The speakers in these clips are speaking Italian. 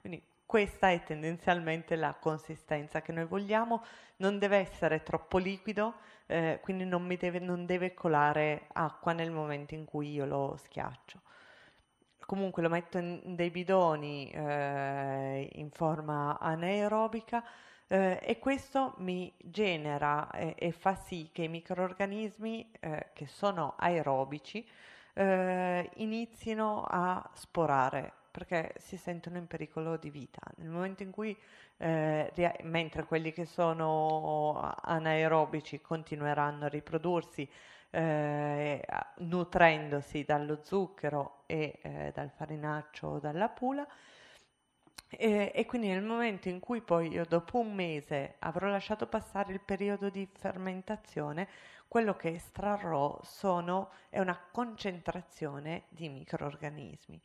Quindi questa è tendenzialmente la consistenza che noi vogliamo, non deve essere troppo liquido, eh, quindi non, deve, non deve colare acqua nel momento in cui io lo schiaccio comunque lo metto in dei bidoni eh, in forma anaerobica eh, e questo mi genera eh, e fa sì che i microorganismi eh, che sono aerobici eh, inizino a sporare perché si sentono in pericolo di vita. Nel momento in cui, eh, mentre quelli che sono anaerobici continueranno a riprodursi eh, nutrendosi dallo zucchero e eh, dal farinaccio o dalla pula, e, e, quindi nel momento in cui poi io dopo un mese avrò lasciato passare il periodo di fermentazione, quello che estrarrò sono, è una concentrazione di microorganismi.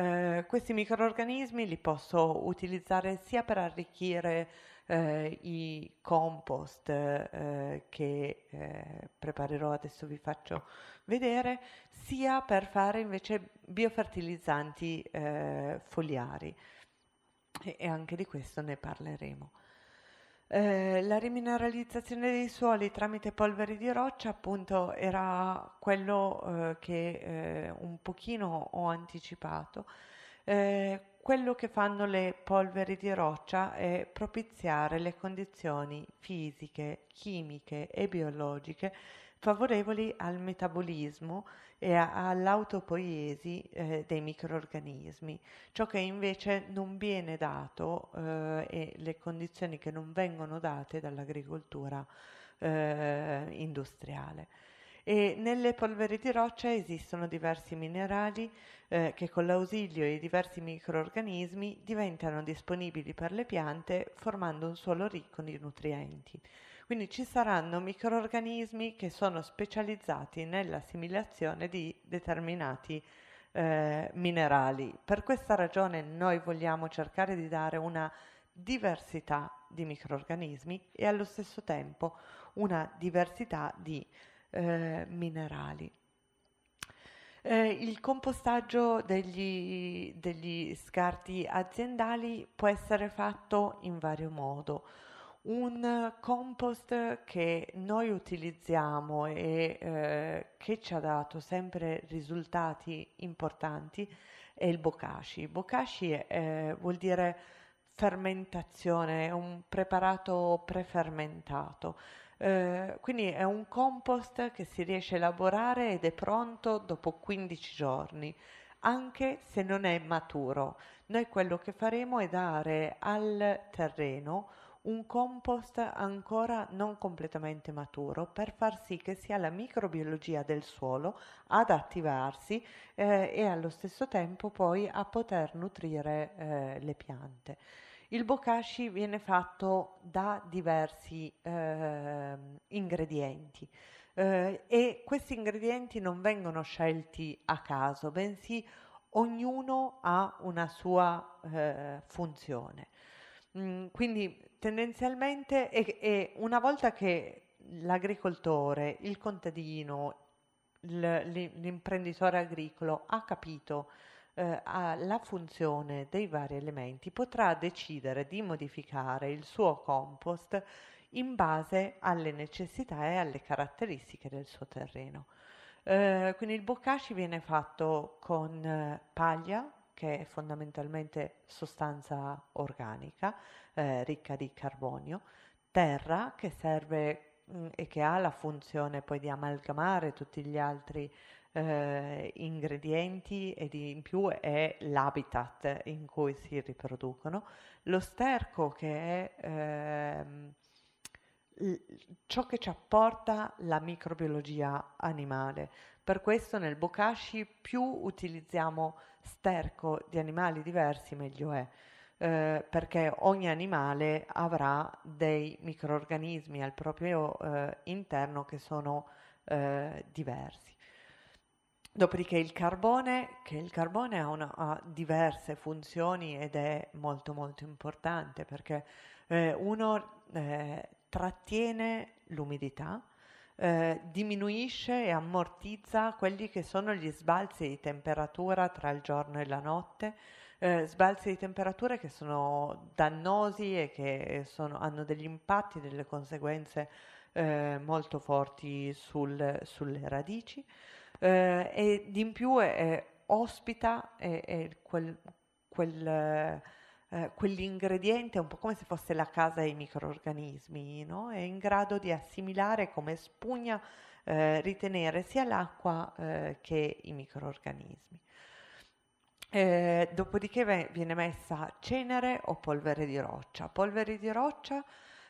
Eh, questi microorganismi li posso utilizzare sia per arricchire eh, i compost eh, che eh, preparerò adesso vi faccio vedere, sia per fare invece biofertilizzanti eh, foliari e, e anche di questo ne parleremo. Eh, la rimineralizzazione dei suoli tramite polveri di roccia appunto era quello eh, che eh, un pochino ho anticipato. Eh, quello che fanno le polveri di roccia è propiziare le condizioni fisiche, chimiche e biologiche favorevoli al metabolismo e all'autopoiesi eh, dei microorganismi, ciò che invece non viene dato eh, e le condizioni che non vengono date dall'agricoltura eh, industriale. E nelle polveri di roccia esistono diversi minerali eh, che con l'ausilio di diversi microorganismi diventano disponibili per le piante formando un suolo ricco di nutrienti. Quindi ci saranno microorganismi che sono specializzati nell'assimilazione di determinati eh, minerali. Per questa ragione noi vogliamo cercare di dare una diversità di microorganismi e allo stesso tempo una diversità di eh, minerali. Eh, il compostaggio degli, degli, scarti aziendali può essere fatto in vario modo un compost che noi utilizziamo e eh, che ci ha dato sempre risultati importanti è il bokashi. Bokashi eh, vuol dire fermentazione, è un preparato prefermentato. Eh, quindi è un compost che si riesce a elaborare ed è pronto dopo 15 giorni, anche se non è maturo. Noi quello che faremo è dare al terreno un compost ancora non completamente maturo per far sì che sia la microbiologia del suolo ad attivarsi eh, e allo stesso tempo poi a poter nutrire eh, le piante. Il bokashi viene fatto da diversi eh, ingredienti eh, e questi ingredienti non vengono scelti a caso, bensì ognuno ha una sua eh, funzione. Mm, quindi tendenzialmente è, è una volta che l'agricoltore, il contadino, l'imprenditore agricolo ha capito eh, ha la funzione dei vari elementi, potrà decidere di modificare il suo compost in base alle necessità e alle caratteristiche del suo terreno. Eh, quindi il boccaci viene fatto con eh, paglia, che è fondamentalmente sostanza organica eh, ricca di carbonio, terra che serve mh, mm, e che ha la funzione poi di amalgamare tutti gli altri eh, ingredienti e di, in più è l'habitat in cui si riproducono, lo sterco che è ehm, l- ciò che ci apporta la microbiologia animale, per questo nel bokashi più utilizziamo sterco di animali diversi meglio è, eh, perché ogni animale avrà dei microorganismi al proprio eh, interno che sono eh, diversi. Dopodiché il carbone, che il carbone ha, una, ha, diverse funzioni ed è molto molto importante perché eh, uno eh, trattiene l'umidità, eh, diminuisce e ammortizza quelli che sono gli sbalzi di temperatura tra il giorno e la notte, eh, sbalzi di temperatura che sono dannosi e che sono, hanno degli impatti, delle conseguenze eh, molto forti sul, sulle radici e eh, in più ospita quel, quel eh, quell'ingrediente è un po' come se fosse la casa dei microorganismi, no? è in grado di assimilare come spugna, eh, ritenere sia l'acqua eh, che i microorganismi. Eh, dopodiché viene messa cenere o polvere di roccia. Polvere di roccia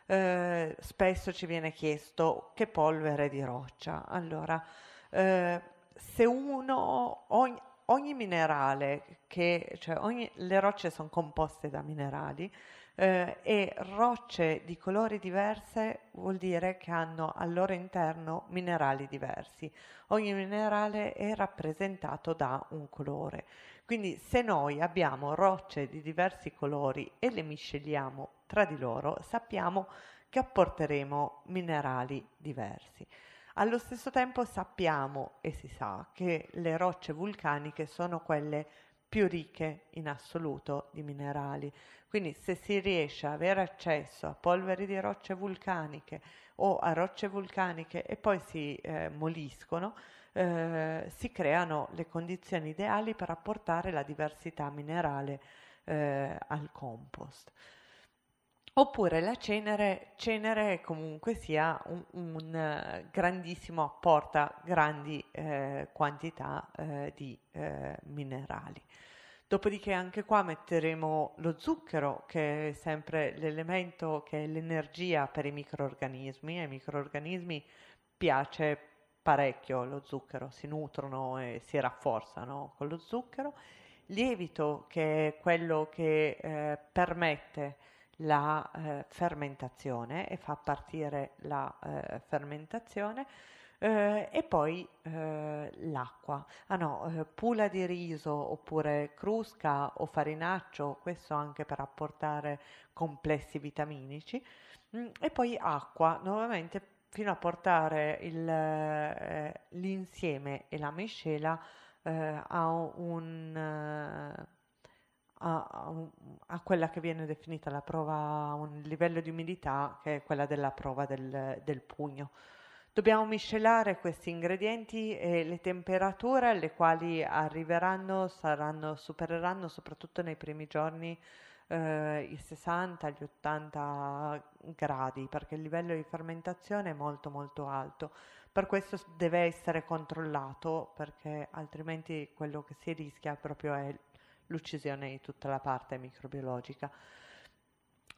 eh, spesso ci viene chiesto che polvere di roccia. Allora, se uno, ogni, ogni minerale, che, cioè ogni, le rocce sono composte da minerali eh, e rocce di colori diverse vuol dire che hanno al loro interno minerali diversi. Ogni minerale è rappresentato da un colore. Quindi se noi abbiamo rocce di diversi colori e le misceliamo tra di loro, sappiamo che apporteremo minerali diversi. Allo stesso tempo sappiamo e si sa che le rocce vulcaniche sono quelle più ricche in assoluto di minerali. Quindi se si riesce ad avere accesso a polveri di rocce vulcaniche o a rocce vulcaniche e poi si eh, moliscono, eh, si creano le condizioni ideali per apportare la diversità minerale eh, al compost. Oppure la cenere, cenere comunque sia un, un eh, grandissimo, apporta grandi eh, quantità eh, di eh, minerali. Dopodiché anche qua metteremo lo zucchero, che è sempre l'elemento che è l'energia per i microorganismi. Ai microorganismi piace parecchio lo zucchero, si nutrono e si rafforzano con lo zucchero. Lievito, che è quello che eh, permette la eh, fermentazione e fa partire la eh, fermentazione eh, e poi eh, l'acqua. Ah no, eh, pula di riso oppure crusca o farinaccio, questo anche per apportare complessi vitaminici mm, e poi acqua, nuovamente fino a portare il, eh, l'insieme e la miscela a un a, a, quella che viene definita la prova, un livello di umidità che è quella della prova del, del pugno. Dobbiamo miscelare questi ingredienti e le temperature alle quali arriveranno saranno, supereranno soprattutto nei primi giorni eh, i 60, gli 80 gradi perché il livello di fermentazione è molto molto alto. Per questo deve essere controllato perché altrimenti quello che si rischia proprio è l'uccisione di tutta la parte microbiologica.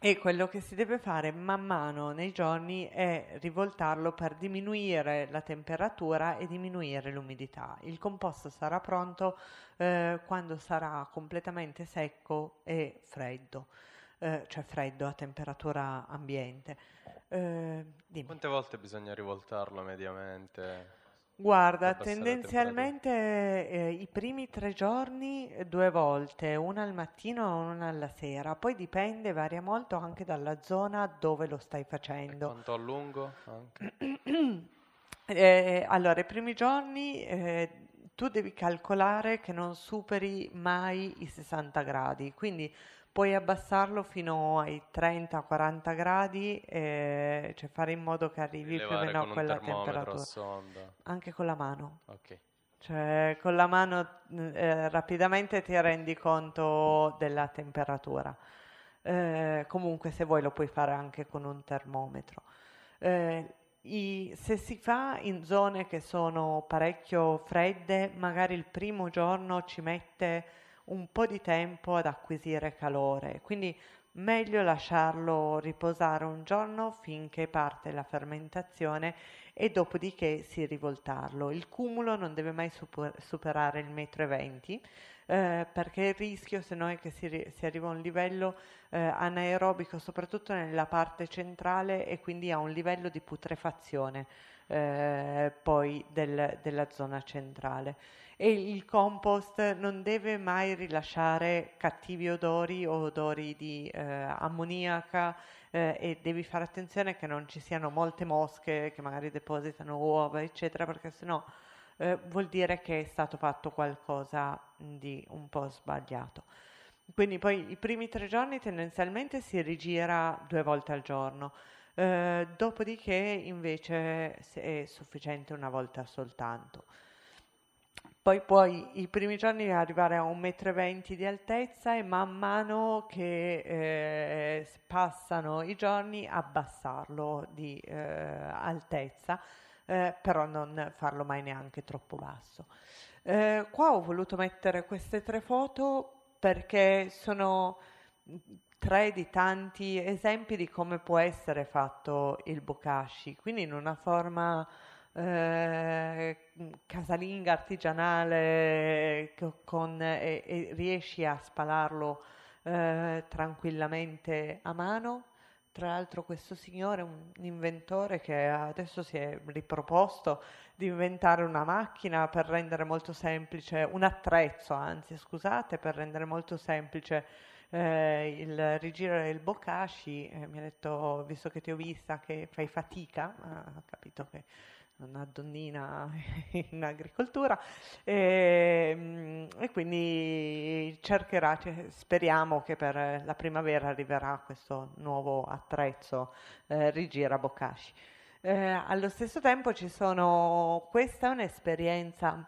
E quello che si deve fare man mano nei giorni è rivoltarlo per diminuire la temperatura e diminuire l'umidità. Il composto sarà pronto eh, quando sarà completamente secco e freddo, eh, cioè freddo a temperatura ambiente. Eh, Quante volte bisogna rivoltarlo mediamente? Guarda, tendenzialmente eh, i primi tre giorni eh, due volte, una al mattino e una alla sera, poi dipende, varia molto anche dalla zona dove lo stai facendo. E quanto a lungo? Eh, eh, allora, i primi giorni eh, tu devi calcolare che non superi mai i 60 gradi, quindi puoi abbassarlo fino ai 30-40 gradi, eh, cioè fare in modo che arrivi più o meno a quella temperatura. Sonda. Anche con la mano. Ok. Cioè, con la mano eh, rapidamente ti rendi conto della temperatura. Eh, comunque, se vuoi, lo puoi fare anche con un termometro. Eh, i, se si fa in zone che sono parecchio fredde, magari il primo giorno ci mette un po' di tempo ad acquisire calore, quindi meglio lasciarlo riposare un giorno finché parte la fermentazione e dopodiché si rivoltarlo. Il cumulo non deve mai superare il 1,20 m eh, perché il rischio se no è che si, si arriva a un livello eh, anaerobico soprattutto nella parte centrale e quindi a un livello di putrefazione eh, poi del, della zona centrale e il compost non deve mai rilasciare cattivi odori o odori di eh, ammoniaca eh, e devi fare attenzione che non ci siano molte mosche che magari depositano uova eccetera perché sennò eh, vuol dire che è stato fatto qualcosa di un po' sbagliato. Quindi poi i primi tre giorni tendenzialmente si rigira due volte al giorno, eh, dopodiché invece è sufficiente una volta soltanto. Poi puoi i primi giorni arrivare a 1,20 m di altezza e man mano che eh, passano i giorni abbassarlo di eh, altezza, eh, però non farlo mai neanche troppo basso. Eh, qua ho voluto mettere queste tre foto perché sono mm, tre di tanti esempi di come può essere fatto il bokashi, quindi in una forma eh, casalinga artigianale con, e, e riesci a spalarlo eh, tranquillamente a mano. Tra l'altro questo signore è un inventore che adesso si è riproposto di inventare una macchina per rendere molto semplice, un attrezzo anzi, scusate, per rendere molto semplice eh, il rigiro del bokashi. Eh, mi ha detto, visto che ti ho vista, che fai fatica, ha capito che una donnina in agricoltura e, ehm, e, quindi cercherà, cioè, speriamo che per la primavera arriverà questo nuovo attrezzo eh, Rigira Bokashi. Eh, allo stesso tempo ci sono, questa è un'esperienza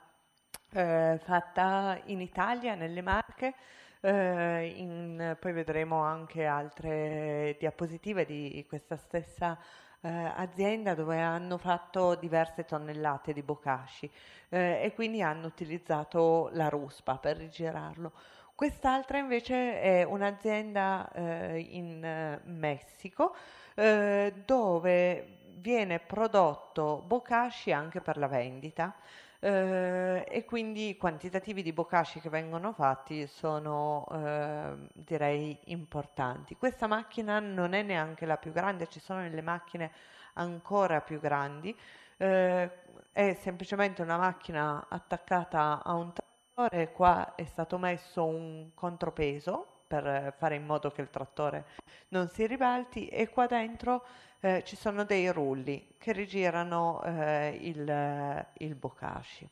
eh, fatta in Italia, nelle Marche, eh, in, poi vedremo anche altre diapositive di questa stessa eh, azienda dove hanno fatto diverse tonnellate di bokashi eh, e quindi hanno utilizzato la ruspa per rigirarlo. Quest'altra invece è un'azienda eh, in eh, Messico eh, dove viene prodotto bokashi anche per la vendita eh, e quindi i quantitativi di bokashi che vengono fatti sono eh, direi importanti. Questa macchina non è neanche la più grande, ci sono delle macchine ancora più grandi, eh, è semplicemente una macchina attaccata a un trattore, qua è stato messo un contropeso per eh, fare in modo che il trattore non si ribalti e qua dentro eh, ci sono dei rulli che rigirano eh, il, eh, il bokashi.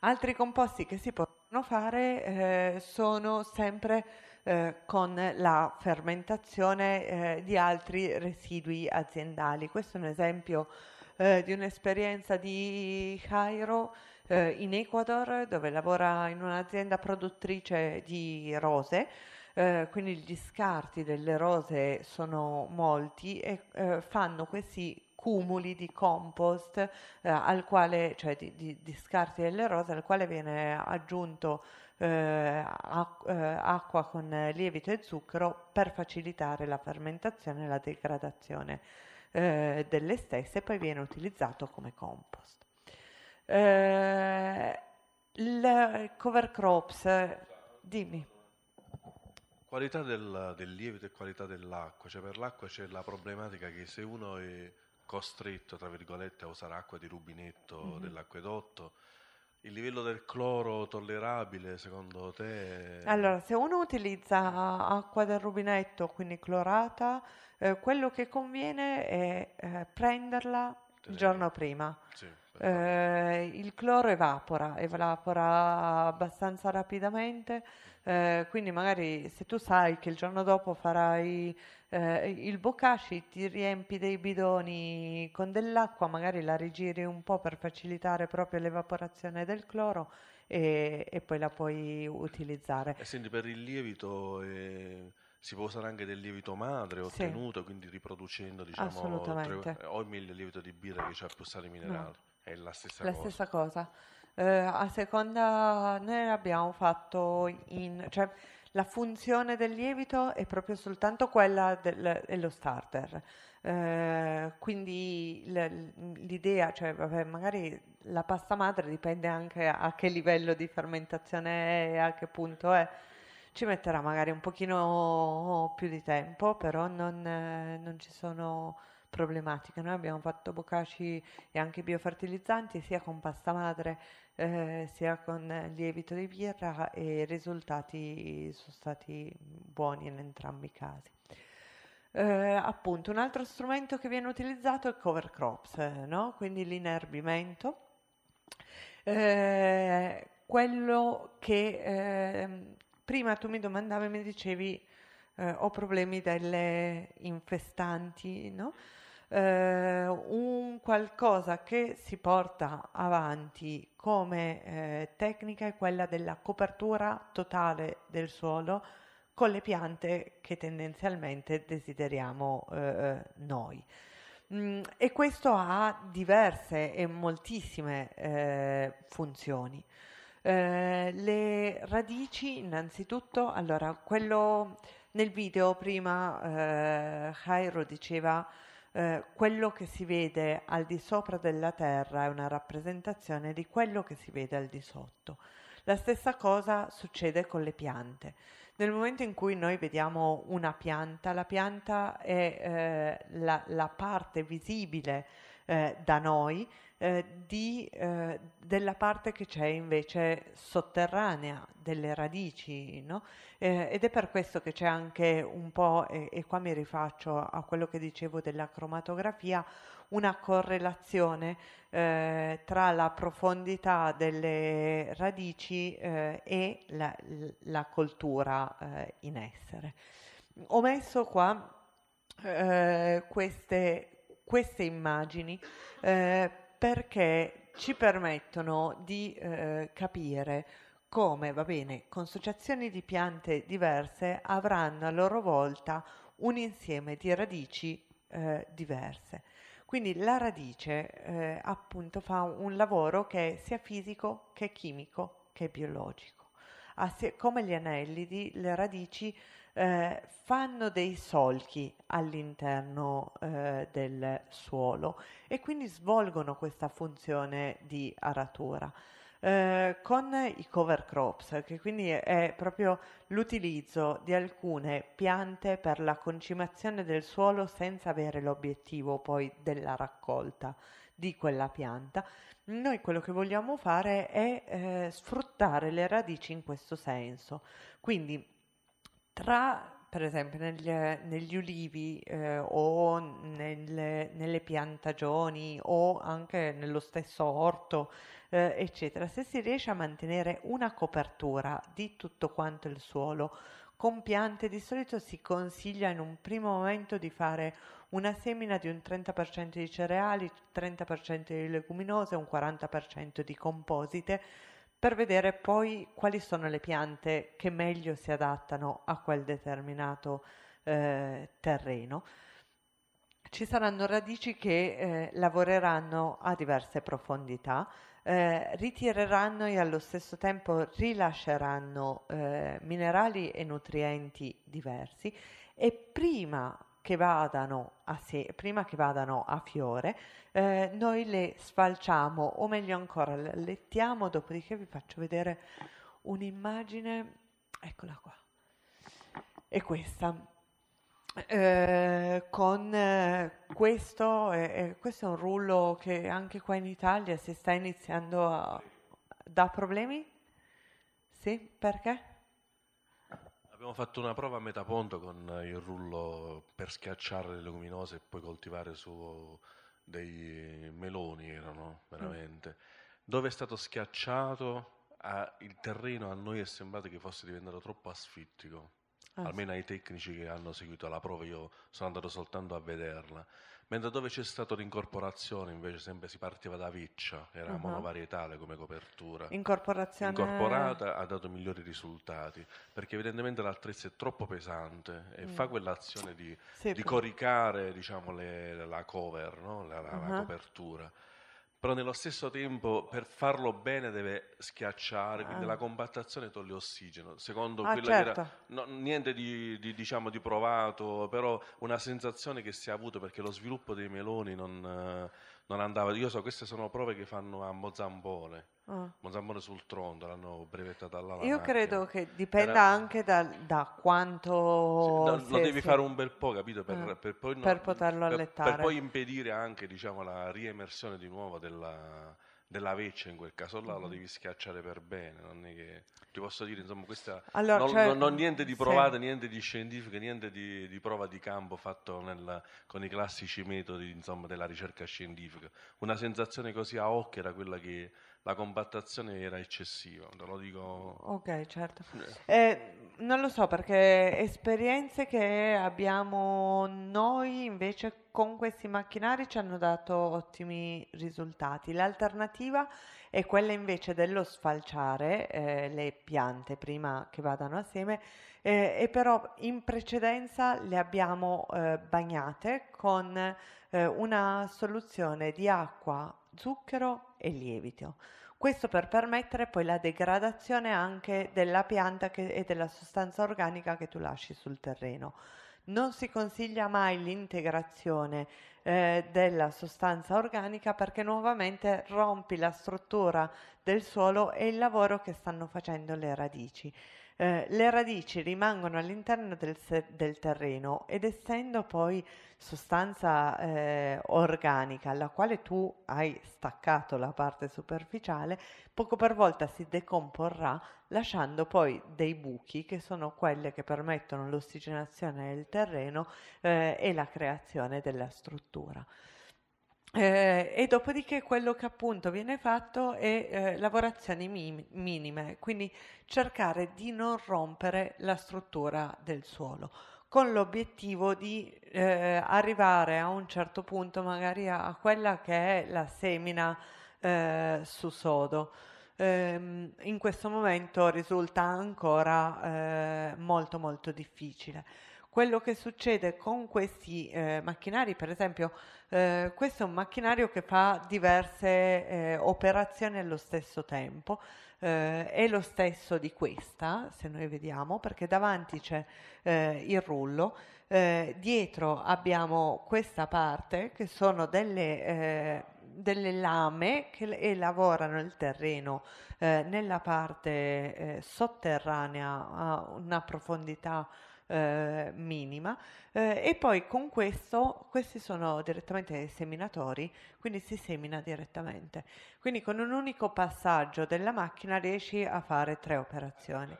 Altri composti che si possono fare eh, sono sempre eh, con la fermentazione di altri residui aziendali. Questo è un esempio di un'esperienza di Cairo eh, in Ecuador dove lavora in un'azienda produttrice di rose. Eh, quindi gli scarti delle rose sono molti e eh, fanno questi cumuli di compost eh, al quale, cioè di, di, di, scarti delle rose al quale viene aggiunto eh, eh, acqua con lievito e zucchero per facilitare la fermentazione e la degradazione eh, delle stesse e poi viene utilizzato come compost. Eh, il cover crops, dimmi. Qualità del, del, lievito e qualità dell'acqua, cioè per l'acqua c'è la problematica che se uno è costretto, tra virgolette, a usare acqua di rubinetto mm-hmm. dell'acquedotto, il livello del cloro tollerabile secondo te? Allora, se uno utilizza acqua del rubinetto, quindi clorata, eh, quello che conviene è eh, prenderla il giorno prima. Sì eh, il cloro evapora, evapora abbastanza rapidamente, eh, quindi magari se tu sai che il giorno dopo farai eh, il bokashi, ti riempi dei bidoni con dell'acqua, magari la rigiri un po' per facilitare proprio l'evaporazione del cloro e, e poi la puoi utilizzare. E eh, senti, per il lievito... Eh si può usare anche del lievito madre ottenuto, sì. quindi riproducendo diciamo, tre, o il lievito di birra che ha più sale minerale. No. È la stessa la cosa. Stessa cosa. Eh, a seconda, noi l'abbiamo fatto in... Cioè, la funzione del lievito è proprio soltanto quella del, dello starter. Eh, quindi l'idea, cioè vabbè, magari la pasta madre dipende anche a che livello di fermentazione è, a che punto è. Ci metterà magari un pochino più di tempo, però non, non ci sono problematiche. Noi abbiamo fatto bocaci e anche biofertilizzanti sia con pasta madre eh, sia con lievito di birra e i risultati sono stati buoni in entrambi i casi. Eh, appunto, un altro strumento che viene utilizzato è il cover crops, no? quindi l'inerbimento. Eh, quello che ehm, prima tu mi domandavi, mi dicevi eh, ho problemi delle infestanti, no? eh, un qualcosa che si porta avanti come eh, tecnica è quella della copertura totale del suolo con le piante che tendenzialmente desideriamo eh, eh noi. Mm, e questo ha diverse e moltissime eh, funzioni. Eh, le radici innanzitutto, allora quello nel video prima eh, Jairo diceva eh, quello che si vede al di sopra della terra è una rappresentazione di quello che si vede al di sotto. La stessa cosa succede con le piante. Nel momento in cui noi vediamo una pianta, la pianta è eh, la, la parte visibile eh, da noi eh, di, eh, della parte che c'è invece sotterranea delle radici no? Eh, ed è per questo che c'è anche un po' e, e qua mi rifaccio a quello che dicevo della cromatografia una correlazione eh, tra la profondità delle radici eh, e la, la coltura eh, in essere. Ho messo qua eh, queste queste immagini eh, perché ci permettono di eh, capire come, va bene, consociazioni di piante diverse avranno a loro volta un insieme di radici eh, diverse. Quindi la radice eh, appunto fa un lavoro che è sia fisico che chimico che biologico come gli anellidi, le radici eh, fanno dei solchi all'interno eh, del suolo e quindi svolgono questa funzione di aratura. Eh, con i cover crops, che quindi è proprio l'utilizzo di alcune piante per la concimazione del suolo senza avere l'obiettivo poi della raccolta di quella pianta, noi quello che vogliamo fare è eh, sfruttare le radici in questo senso. Quindi tra per esempio negli, negli ulivi eh, o nelle, nelle, piantagioni o anche nello stesso orto, eh, eccetera, se si riesce a mantenere una copertura di tutto quanto il suolo, con piante di solito si consiglia in un primo momento di fare una semina di un 30% di cereali, 30% di leguminose, un 40% di composite per vedere poi quali sono le piante che meglio si adattano a quel determinato eh, terreno. Ci saranno radici che eh, lavoreranno a diverse profondità, eh, ritireranno e allo stesso tempo rilasceranno eh, minerali e nutrienti diversi e prima che vadano a, se- prima che vadano a fiore eh, noi le sfalciamo o meglio ancora le lettiamo dopodiché vi faccio vedere un'immagine eccola qua è questa eh, con eh, questo, eh, questo è un rullo che anche qua in Italia si sta iniziando a dà problemi? Sì, perché? Abbiamo fatto una prova a metà metaponto con il rullo per schiacciare le luminose e poi coltivare su dei meloni, erano mm. veramente, mm. dove è stato schiacciato a, ah, il terreno a noi è sembrato che fosse diventato troppo asfittico Ah, almeno ai tecnici che hanno seguito la prova io sono andato soltanto a vederla, mentre dove c'è stata l'incorporazione invece sempre si partiva da Viccia, era uh-huh. monovarietale come copertura, Incorporazione... incorporata ha dato migliori risultati, perché evidentemente l'attrezzo è troppo pesante e mm. fa quell'azione di, sì, di coricare diciamo, le, la cover, no? la, la, uh-huh. la mhm. copertura però nello stesso tempo per farlo bene deve schiacciare, ah. quindi la compattazione toglie ossigeno, secondo ah, quella certo. che era, certo. no, niente di, di, diciamo, di provato, però una sensazione che si è avuto perché lo sviluppo dei meloni non... Eh, non andava. Io so, queste sono prove che fanno a Mozambone. Ah. Mozambone sul Tronto l'hanno brevettata alla Io macchina. credo che dipenda Era... anche da, da quanto. Sì, no, lo devi se... fare un bel po', capito? Per, ah. per poi, per no, poterlo per, allettare. Per poi impedire anche diciamo, la riemersione di nuovo della della veccia in quel caso là mm. lo mm-hmm. devi schiacciare per bene, non è che ti posso dire, insomma, questa allora, non, cioè, non, non, niente di provata, sì. niente di scientifica, niente di, di prova di campo fatto nel, con i classici metodi insomma, della ricerca scientifica. Una sensazione così a occhio era quella che la compattazione era eccessiva, lo dico... Ok, certo. Eh. eh, non lo so perché esperienze che abbiamo noi invece con questi macchinari ci hanno dato ottimi risultati. L'alternativa è quella invece dello sfalciare eh, le piante prima che vadano assieme eh, e però in precedenza le abbiamo eh, bagnate con eh, una soluzione di acqua zucchero e lievito. Questo per permettere poi la degradazione anche della pianta che, e della sostanza organica che tu lasci sul terreno. Non si consiglia mai l'integrazione eh, della sostanza organica perché nuovamente rompi la struttura del suolo e il lavoro che stanno facendo le radici. Eh, le radici rimangono all'interno del, del, terreno ed essendo poi sostanza eh, organica alla quale tu hai staccato la parte superficiale, poco per volta si decomporrà lasciando poi dei buchi che sono quelle che permettono l'ossigenazione del terreno eh, e la creazione della struttura. Eh, e dopodiché quello che appunto viene fatto è eh, lavorazioni mi- minime, quindi cercare di non rompere la struttura del suolo, con l'obiettivo di eh, arrivare a un certo punto magari a, a quella che è la semina eh, su sodo. Ehm, in questo momento risulta ancora eh, molto molto difficile quello che succede con questi eh, macchinari, per esempio eh, questo è un macchinario che fa diverse eh, operazioni allo stesso tempo, eh, è lo stesso di questa, se noi vediamo, perché davanti c'è eh, il rullo, eh, dietro abbiamo questa parte che sono delle delle lame che lavorano il terreno eh, nella parte eh, sotterranea a una profondità eh, minima eh, e poi con questo, questi sono direttamente seminatori, quindi si semina direttamente. Quindi con un unico passaggio della macchina riesci a fare tre operazioni.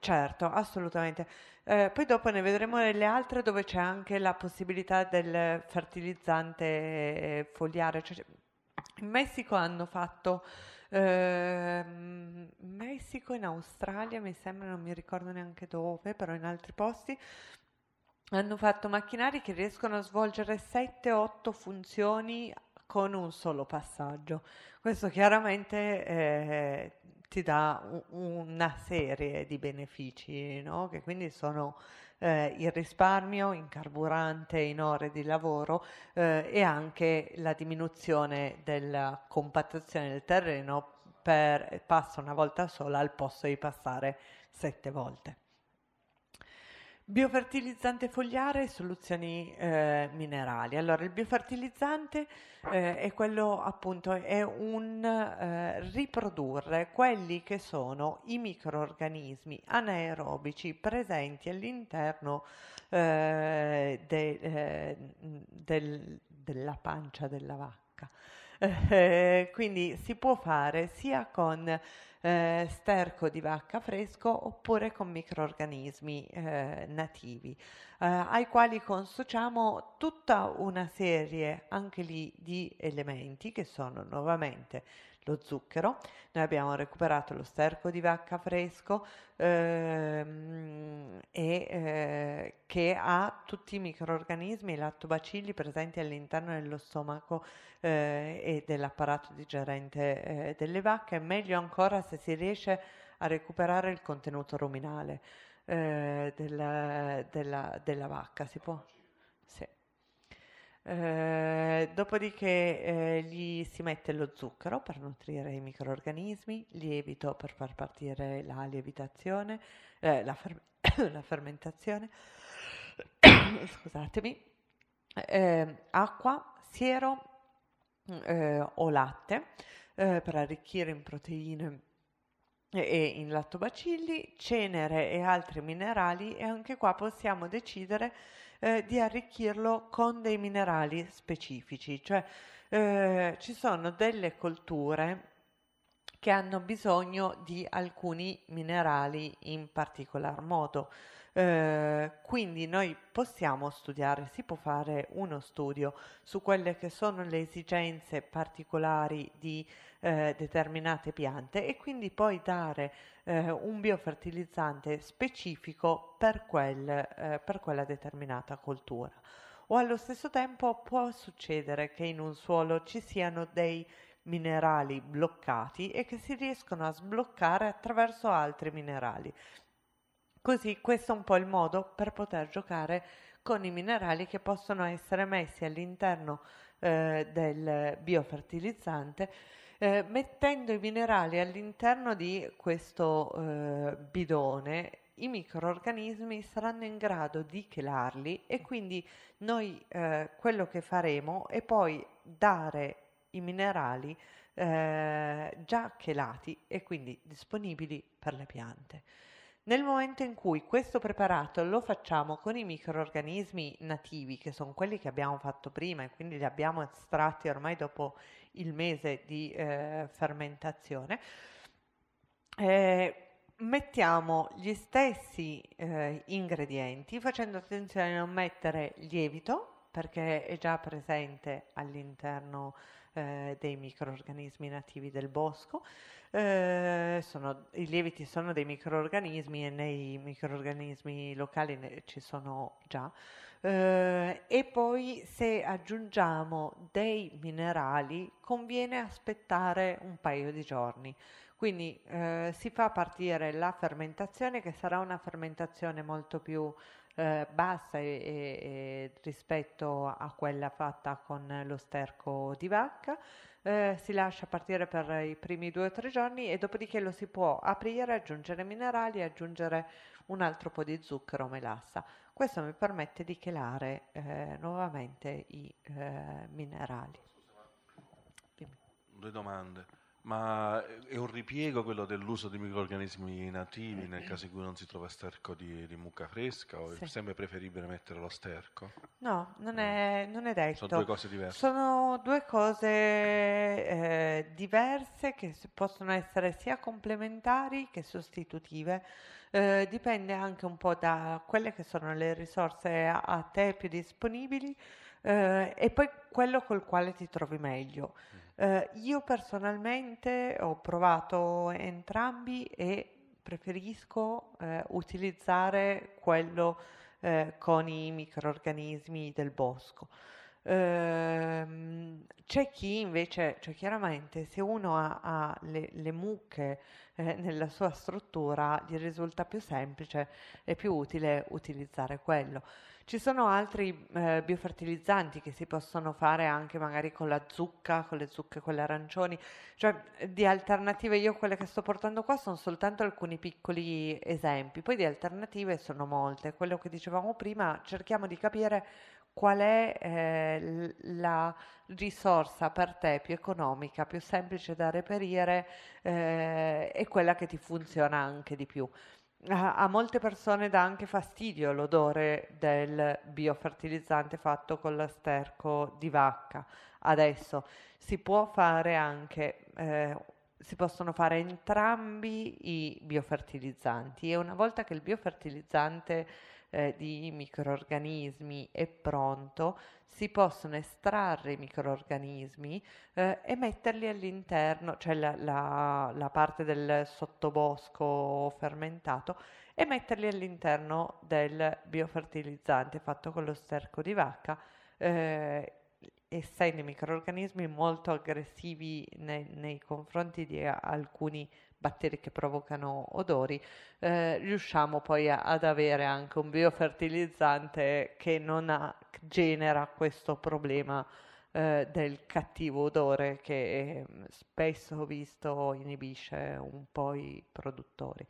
Certo, assolutamente. Eh, poi dopo ne vedremo delle altre dove c'è anche la possibilità del fertilizzante eh, foliare. Cioè, in Messico hanno fatto ehm, Messico, in Australia, mi sembra, non mi ricordo neanche dove, però in altri posti hanno fatto macchinari che riescono a svolgere 7-8 funzioni con un solo passaggio. Questo chiaramente eh, ti dà una serie di benefici, no? che quindi sono eh, il risparmio in carburante, in ore di lavoro eh, e anche la diminuzione della compattazione del terreno per, passo una volta sola al posto di passare sette volte. Biofertilizzante fogliare e soluzioni eh, minerali. Allora, il biofertilizzante eh, è quello appunto, è un eh, riprodurre quelli che sono i microorganismi anaerobici presenti all'interno eh, de, eh, del, della pancia della vacca. Eh, quindi si può fare sia con eh, sterco di vacca fresco oppure con microorganismi eh, nativi, eh, ai quali consociamo tutta una serie anche lì di elementi che sono nuovamente lo zucchero. Noi abbiamo recuperato lo sterco di vacca fresco ehm, e, eh, che ha tutti i microorganismi e lattobacilli presenti all'interno dello stomaco eh, e dell'apparato digerente eh, delle vacche. È Meglio ancora se si riesce a recuperare il contenuto ruminale eh, della, della, della, vacca. Si può? Sì. Eh, dopodiché eh, gli si mette lo zucchero per nutrire i microorganismi, lievito per far partire la lievitazione, eh, la, fer- la, fermentazione, scusatemi, ehm, acqua, siero eh, o latte eh, per arricchire in proteine e in lattobacilli, cenere e altri minerali e anche qua possiamo decidere eh, di arricchirlo con dei minerali specifici, cioè eh, ci sono delle colture che hanno bisogno di alcuni minerali in particolar modo. Eh, quindi noi possiamo studiare, si può fare uno studio su quelle che sono le esigenze particolari di eh, determinate piante e quindi poi dare eh, un biofertilizzante specifico per, quel, eh, per quella determinata coltura. O allo stesso tempo può succedere che in un suolo ci siano dei minerali bloccati e che si riescono a sbloccare attraverso altri minerali. Così questo è un po' il modo per poter giocare con i minerali che possono essere messi all'interno eh, del biofertilizzante eh, mettendo i minerali all'interno di questo eh, bidone i microorganismi saranno in grado di chelarli e quindi noi eh, quello che faremo è poi dare i minerali eh, già chelati e quindi disponibili per le piante. Nel momento in cui questo preparato lo facciamo con i microorganismi nativi, che sono quelli che abbiamo fatto prima e quindi li abbiamo estratti ormai dopo il mese di eh, fermentazione, eh, mettiamo gli stessi eh, ingredienti facendo attenzione a non mettere lievito perché è già presente all'interno eh, dei microorganismi nativi del bosco. Eh, sono, I lieviti sono dei microorganismi e nei microorganismi locali ne, ci sono già. Eh, e poi se aggiungiamo dei minerali conviene aspettare un paio di giorni. Quindi eh, si fa partire la fermentazione che sarà una fermentazione molto più eh, bassa e, e, rispetto a quella fatta con lo sterco di vacca. Eh, si lascia partire per i primi due o tre giorni e dopodiché lo si può aprire, aggiungere minerali e aggiungere un altro po' di zucchero o melassa. Questo mi permette di chelare eh, nuovamente i eh, minerali. Dimmi. Due domande. Ma è un ripiego quello dell'uso di microorganismi nativi nel eh. caso in cui non si trova sterco di, di mucca fresca o sì. è sempre preferibile mettere lo sterco? No, non, è, mm. non è detto. Sono due cose diverse. Sono due cose eh, diverse che possono essere sia complementari che sostitutive. Eh, dipende anche un po' da quelle che sono le risorse a, a te più disponibili eh, e poi quello col quale ti trovi meglio. Mm. Eh, io personalmente ho provato entrambi e preferisco eh, utilizzare quello eh, con i microorganismi del bosco. Ehm, c'è chi invece, cioè chiaramente se uno ha, ha le, le, mucche eh, nella sua struttura gli risulta più semplice e più utile utilizzare quello. Ci sono altri eh, biofertilizzanti che si possono fare anche magari con la zucca, con le zucche, con le arancioni, cioè di alternative io quelle che sto portando qua sono soltanto alcuni piccoli esempi, poi di alternative sono molte, quello che dicevamo prima cerchiamo di capire qual è eh, la risorsa per te più economica, più semplice da reperire eh, e quella che ti funziona anche di più. A, a molte persone dà anche fastidio l'odore del biofertilizzante fatto con l'asterco di vacca. Adesso si può fare anche eh, si possono fare entrambi i biofertilizzanti e una volta che il biofertilizzante eh, di microorganismi è pronto, si possono estrarre i microorganismi eh, e metterli all'interno, cioè la, la, la parte del sottobosco fermentato, e metterli all'interno del biofertilizzante fatto con lo sterco di vacca. Eh, essendo i microorganismi molto aggressivi nei, nei confronti di alcuni batteri che provocano odori, eh, riusciamo poi a, ad avere anche un biofertilizzante che non ha, genera questo problema eh, del cattivo odore che mm, spesso ho visto inibisce un po' i produttori.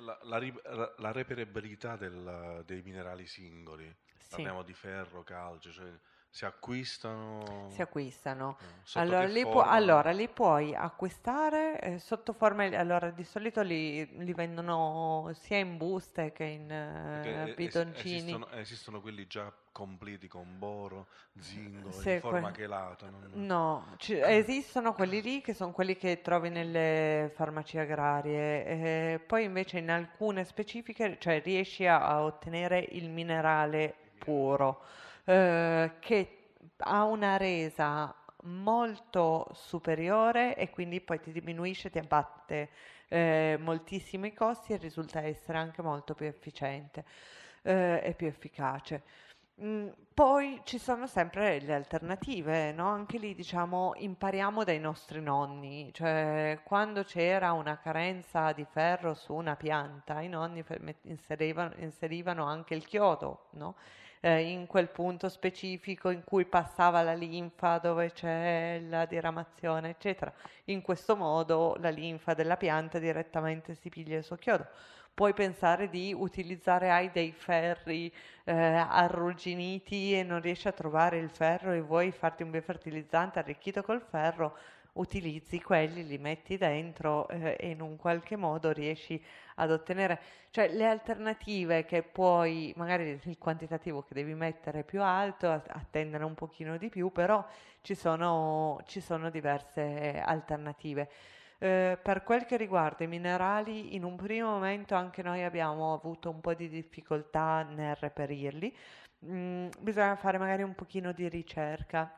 La, la, la, la reperibilità del, dei minerali singoli, sì. parliamo di ferro, calcio, cioè si acquistano? Si acquistano. Eh, allora li, pu- allora li, puoi acquistare eh, sotto forma... Allora, di solito li, li, vendono sia in buste che in eh, bidoncini. Es- esistono, esistono, quelli già completi con boro, zingo, Se in forma que- chelata? Non... No, ci, eh. esistono quelli lì che sono quelli che trovi nelle farmacie agrarie. Eh, poi invece in alcune specifiche, cioè riesci a, a ottenere il minerale puro eh, che ha una resa molto superiore e quindi poi ti diminuisce, ti abbatte eh, i costi e risulta essere anche molto più efficiente eh, e più efficace. Mm, poi ci sono sempre le alternative, no? anche lì diciamo impariamo dai nostri nonni, cioè quando c'era una carenza di ferro su una pianta i nonni inserivano, inserivano anche il chiodo, no? eh, in quel punto specifico in cui passava la linfa, dove c'è la diramazione, eccetera. In questo modo la linfa della pianta direttamente si piglia il suo chiodo. Puoi pensare di utilizzare, hai dei ferri eh, arrugginiti e non riesci a trovare il ferro e vuoi farti un biofertilizzante arricchito col ferro, utilizzi quelli, li metti dentro eh, e in un qualche modo riesci ad ottenere, cioè le alternative che puoi, magari il quantitativo che devi mettere più alto, attendere un pochino di più, però ci sono, ci sono diverse alternative. Eh, per quel che riguarda i minerali, in un primo momento anche noi abbiamo avuto un po' di difficoltà nel reperirli, mm, bisogna fare magari un pochino di ricerca.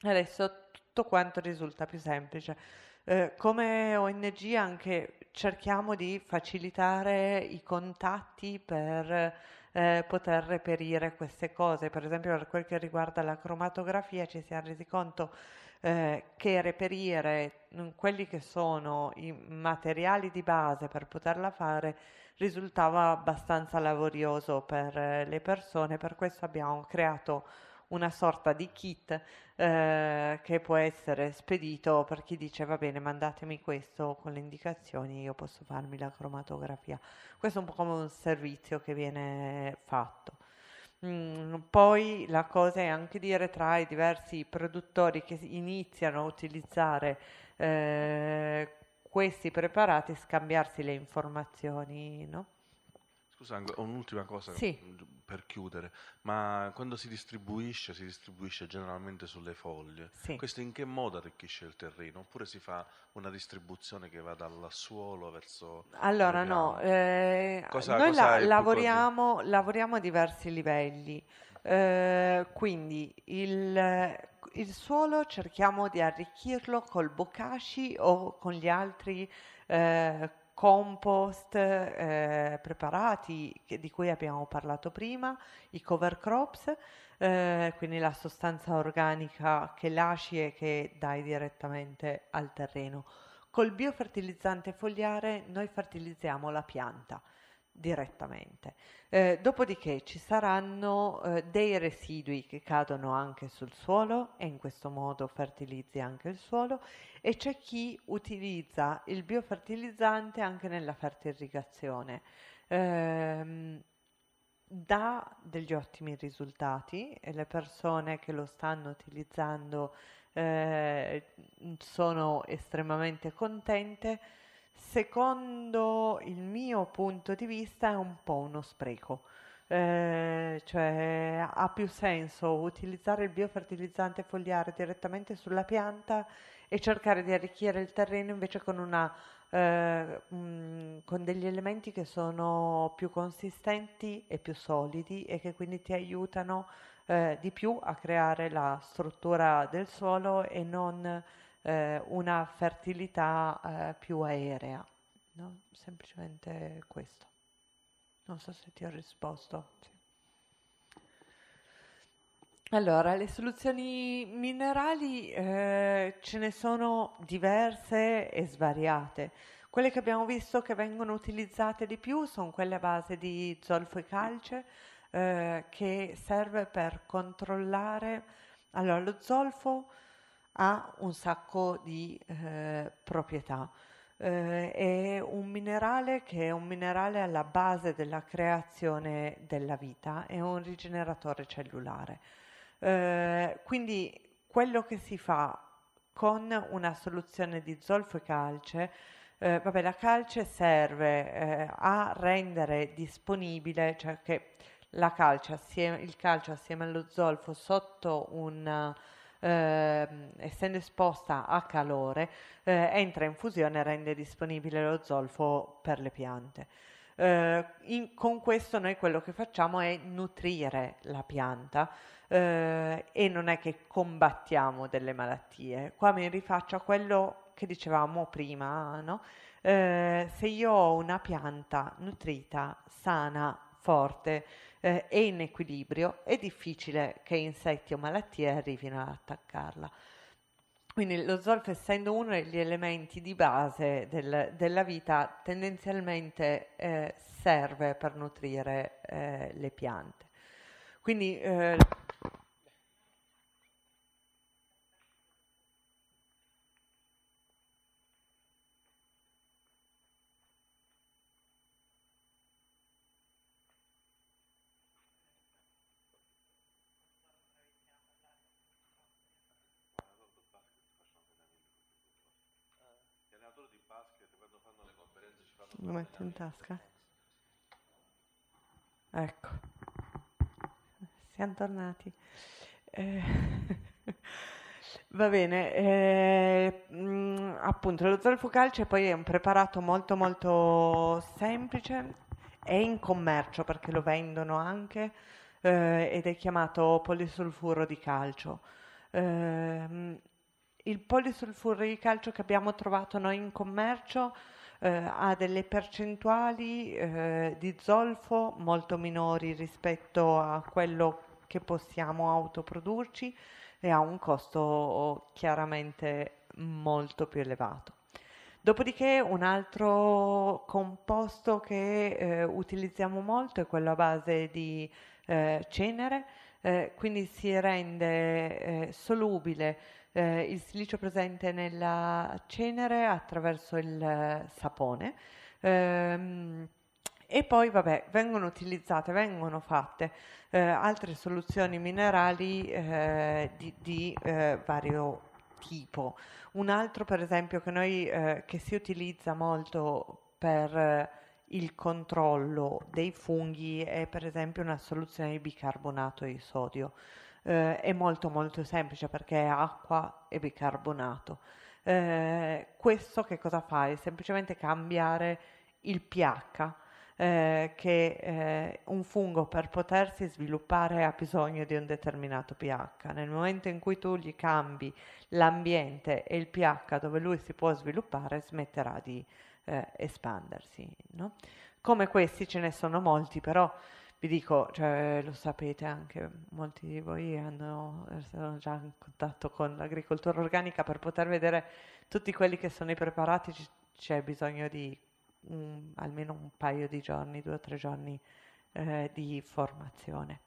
Adesso tutto quanto risulta più semplice. Eh, come ONG anche cerchiamo di facilitare i contatti per eh, poter reperire queste cose. Per esempio per quel che riguarda la cromatografia ci siamo resi conto eh, che reperire quelli che sono i materiali di base per poterla fare risultava abbastanza lavorioso per eh, le persone, per questo abbiamo creato una sorta di kit eh, che può essere spedito per chi dice va bene mandatemi questo con le indicazioni io posso farmi la cromatografia questo è un po' come un servizio che viene fatto mm, poi la cosa è anche dire tra i diversi produttori che iniziano a utilizzare eh, questi preparati scambiarsi le informazioni no? Scusa, un'ultima cosa sì. per chiudere, ma quando si distribuisce, si distribuisce generalmente sulle foglie. Sì. Questo in che modo arricchisce il terreno? Oppure si fa una distribuzione che va dal suolo verso... Allora no, eh, cosa, noi cosa la, lavoriamo, lavoriamo, a diversi livelli, eh, quindi il, il, suolo cerchiamo di arricchirlo col bokashi o con gli altri... Eh, compost eh, preparati di cui abbiamo parlato prima, i cover crops, eh, quindi la sostanza organica che lasci e che dai direttamente al terreno. Col biofertilizzante fogliare noi fertilizziamo la pianta direttamente. Eh, dopodiché ci saranno eh, dei residui che cadono anche sul suolo e in questo modo fertilizzi anche il suolo e c'è chi utilizza il biofertilizzante anche nella fertilizzazione. Eh, dà degli ottimi risultati e le persone che lo stanno utilizzando eh, sono estremamente contente secondo il mio punto di vista è un po' uno spreco. Eh, cioè ha più senso utilizzare il biofertilizzante fogliare direttamente sulla pianta e cercare di arricchire il terreno invece con, una, eh, mm, con degli elementi che sono più consistenti e più solidi e che quindi ti aiutano eh, di più a creare la struttura del suolo e non eh, una fertilità eh, più aerea. No? Semplicemente questo. Non so se ti ho risposto. Sì. Allora, le soluzioni minerali eh, ce ne sono diverse e svariate. Quelle che abbiamo visto che vengono utilizzate di più sono quelle a base di zolfo e calce, eh, che serve per controllare. Allora, lo zolfo ha un sacco di eh, proprietà. Eh, è un minerale che è un minerale alla base della creazione della vita, è un rigeneratore cellulare. Eh, quindi quello che si fa con una soluzione di zolfo e calce, eh, vabbè, la calce serve eh, a rendere disponibile, cioè che la calce assieme, il calcio assieme allo zolfo sotto un eh, essendo esposta a calore, eh, entra in fusione e rende disponibile lo zolfo per le piante. Eh, in, con questo noi quello che facciamo è nutrire la pianta eh, e non è che combattiamo delle malattie. Qua mi rifaccio a quello che dicevamo prima, no? Eh, se io ho una pianta nutrita, sana, forte eh, e in equilibrio, è difficile che insetti o malattie arrivino ad attaccarla. Quindi lo zolfo, essendo uno degli elementi di base del, della vita, tendenzialmente eh, serve per nutrire eh, le piante. Quindi eh, tasca? Ecco, siamo tornati. Eh, va bene, eh, mh, mm, appunto lo zolfo calce poi è un preparato molto molto semplice, è in commercio perché lo vendono anche eh, ed è chiamato polisulfuro di calcio. Ehm, il polisulfuro di calcio che abbiamo trovato noi in commercio eh, ha delle percentuali eh, di zolfo molto minori rispetto a quello che possiamo autoprodurci e ha un costo chiaramente molto più elevato. Dopodiché un altro composto che eh, utilizziamo molto è quello a base di eh, cenere, eh, quindi si rende eh, solubile eh, il silicio presente nella cenere attraverso il eh, sapone. Ehm, e poi vabbè, vengono utilizzate, vengono fatte eh, altre soluzioni minerali eh, di, di eh, vario tipo. Un altro per esempio che, noi, eh, che si utilizza molto per eh, il controllo dei funghi è per esempio una soluzione di bicarbonato di sodio eh, è molto molto semplice perché è acqua e bicarbonato. Eh, questo che cosa fa? È semplicemente cambiare il pH. Eh, che eh, un fungo per potersi sviluppare ha bisogno di un determinato pH. Nel momento in cui tu gli cambi l'ambiente e il pH dove lui si può sviluppare, smetterà di eh, espandersi. No? Come questi ce ne sono molti, però vi dico, cioè, lo sapete anche, molti di voi hanno, sono già in contatto con l'agricoltura organica per poter vedere tutti quelli che sono i preparati, c'è bisogno di un, almeno un paio di giorni, due o tre giorni eh, di formazione.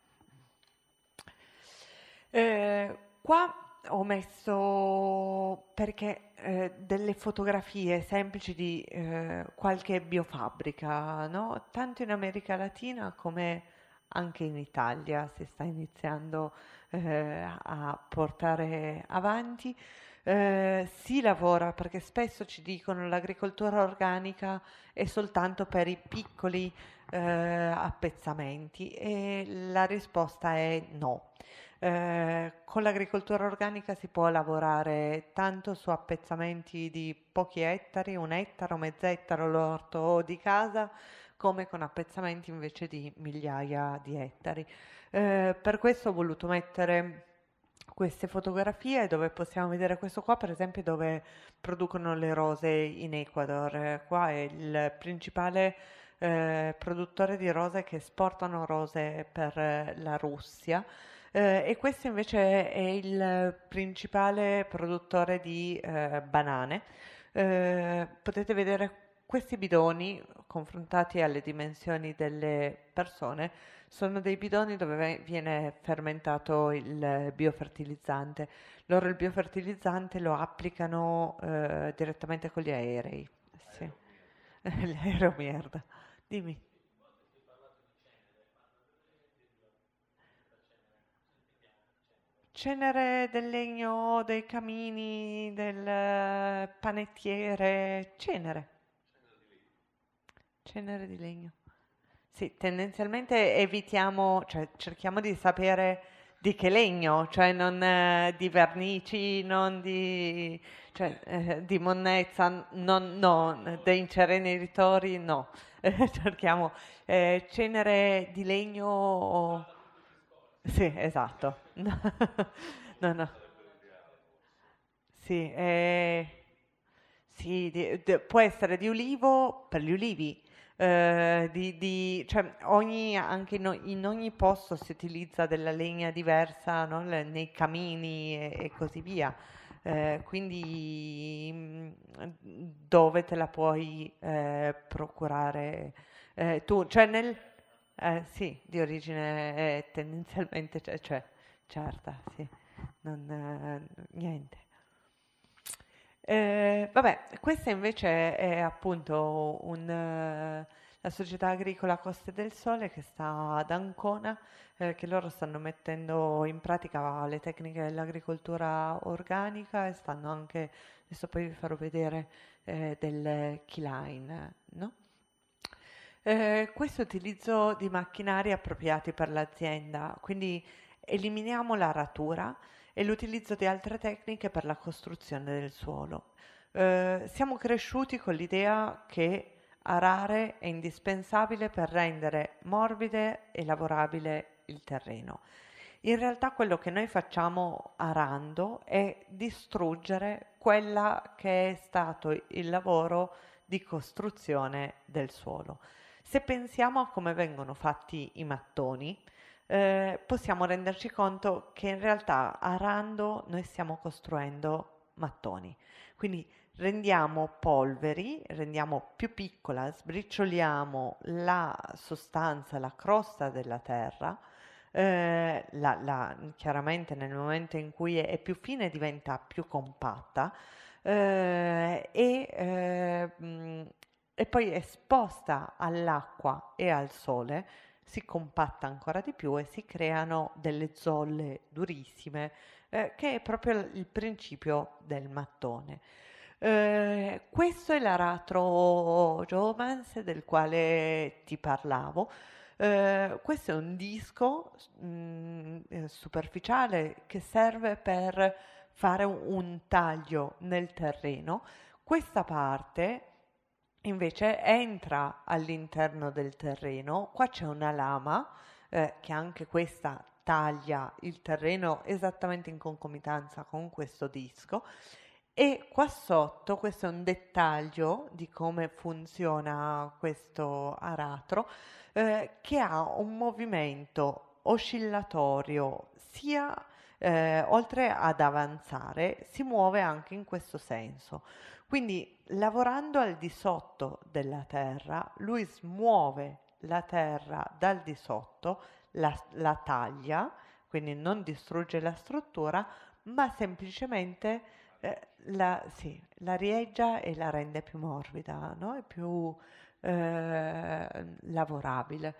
Eh, qua ho messo perché eh, delle fotografie semplici di eh, qualche biofabbrica, no? tanto in America Latina come anche in Italia si sta iniziando eh, a portare avanti. Eh, si lavora perché spesso ci dicono che l'agricoltura organica è soltanto per i piccoli eh, appezzamenti e la risposta è no. Eh, con l'agricoltura organica si può lavorare tanto su appezzamenti di pochi ettari, un ettaro, mezz'ettaro l'orto o di casa, come con appezzamenti invece di migliaia di ettari. Eh, per questo ho voluto mettere queste fotografie dove possiamo vedere questo qua per esempio dove producono le rose in Ecuador eh, qua è il principale eh, produttore di rose che esportano rose per eh, la Russia eh, e questo invece è il principale produttore di eh, banane. Eh, potete vedere questi bidoni confrontati alle dimensioni delle persone sono dei bidoni dove viene fermentato il biofertilizzante. Loro il biofertilizzante lo applicano eh, direttamente con gli aerei. Sì. merda. Dimmi. Cenere del legno, dei camini, del eh, panettiere, cenere. Cenere di legno. Sì, tendenzialmente evitiamo, cioè cerchiamo di sapere di che legno, cioè non eh, di vernici, non di, cioè, eh, di monnezza, non, no, dei incerenitori, no. cerchiamo eh, cenere di legno o sì, esatto. no, no. Sì, eh, sì di, di, può essere di ulivo per gli ulivi. eh, di, di- cioè ogni, anche in, in ogni posto si utilizza della legna diversa, no? Le- nei camini e, e così via. Eh, quindi mm, dove te la puoi eh, procurare eh, tu? Cioè nel, eh, sì, di origine è eh, tendenzialmente, cioè, cioè certa, sì, non, eh, niente. Eh, vabbè, questa invece è appunto un eh, la società agricola Coste del Sole che sta ad Ancona, eh, che loro stanno mettendo in pratica le tecniche dell'agricoltura organica e stanno anche, adesso poi vi farò vedere, eh, del keyline, no? Eh, questo utilizzo di macchinari appropriati per l'azienda, quindi eliminiamo l'aratura e l'utilizzo di altre tecniche per la costruzione del suolo. Eh, siamo cresciuti con l'idea che arare è indispensabile per rendere morbide e lavorabile il terreno. In realtà quello che noi facciamo arando è distruggere quella che è stato il lavoro di costruzione del suolo. Se pensiamo a come vengono fatti i mattoni, eh, possiamo renderci conto che in realtà arando noi stiamo costruendo mattoni. Quindi rendiamo polveri, rendiamo più piccola, sbricioliamo la sostanza, la crosta della terra. Eh, la, la, chiaramente nel momento in cui è, è più fine diventa più compatta eh, e e poi esposta all'acqua e al sole si compatta ancora di più e si creano delle zolle durissime, eh, che è proprio il principio del mattone. Eh, questo è l'aratro Jovans del quale ti parlavo. Eh, questo è un disco mh, mm, eh, superficiale che serve per fare un taglio nel terreno. Questa parte invece entra all'interno del terreno, qua c'è una lama eh, che anche questa taglia il terreno esattamente in concomitanza con questo disco e qua sotto questo è un dettaglio di come funziona questo aratro eh, che ha un movimento oscillatorio sia eh, oltre ad avanzare si muove anche in questo senso quindi lavorando al di sotto della terra, lui smuove la terra dal di sotto, la, la taglia, quindi non distrugge la struttura, ma semplicemente eh, la, sì, la, rieggia e la rende più morbida no? e più eh, lavorabile.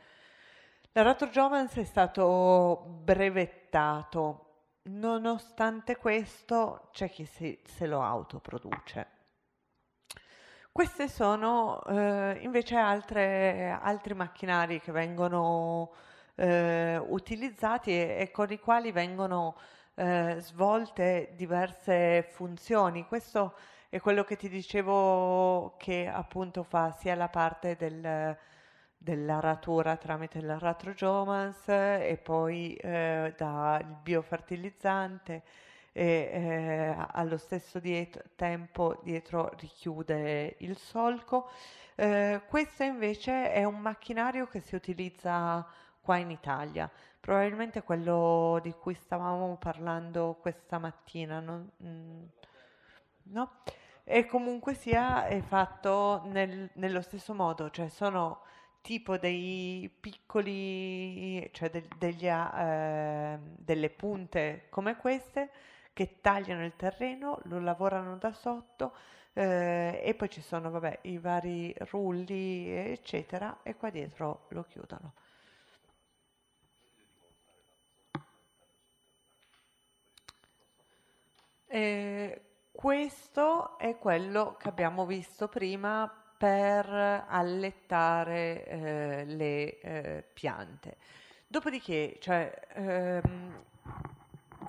L'Aratro Jovens è stato brevettato, nonostante questo c'è chi si, se lo autoproduce. Queste sono eh, invece altre, altri macchinari che vengono eh, utilizzati e, e, con i quali vengono eh, svolte diverse funzioni. Questo è quello che ti dicevo che appunto fa sia la parte del, dell'aratura tramite l'aratrogiomans e poi eh, dal biofertilizzante e eh, allo stesso dietro, tempo dietro richiude il solco. Eh, questo invece è un macchinario che si utilizza qua in Italia, probabilmente quello di cui stavamo parlando questa mattina, non, mm, no? E comunque sia è fatto nel, nello stesso modo, cioè sono tipo dei piccoli, cioè de, degli, eh, delle punte come queste, che tagliano il terreno, lo lavorano da sotto eh, e poi ci sono vabbè, i vari rulli eccetera e qua dietro lo chiudono. Eh, questo è quello che abbiamo visto prima per allettare eh, le eh, piante. Dopodiché, cioè, ehm,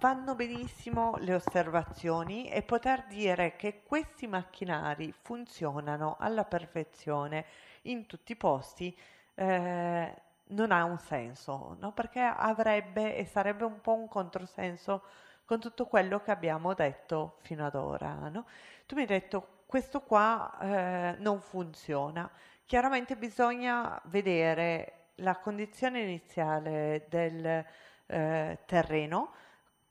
vanno benissimo le osservazioni e poter dire che questi macchinari funzionano alla perfezione in tutti i posti eh, non ha un senso, no? perché avrebbe e sarebbe un po' un controsenso con tutto quello che abbiamo detto fino ad ora. No? Tu mi hai detto questo qua eh, non funziona. Chiaramente bisogna vedere la condizione iniziale del eh, terreno,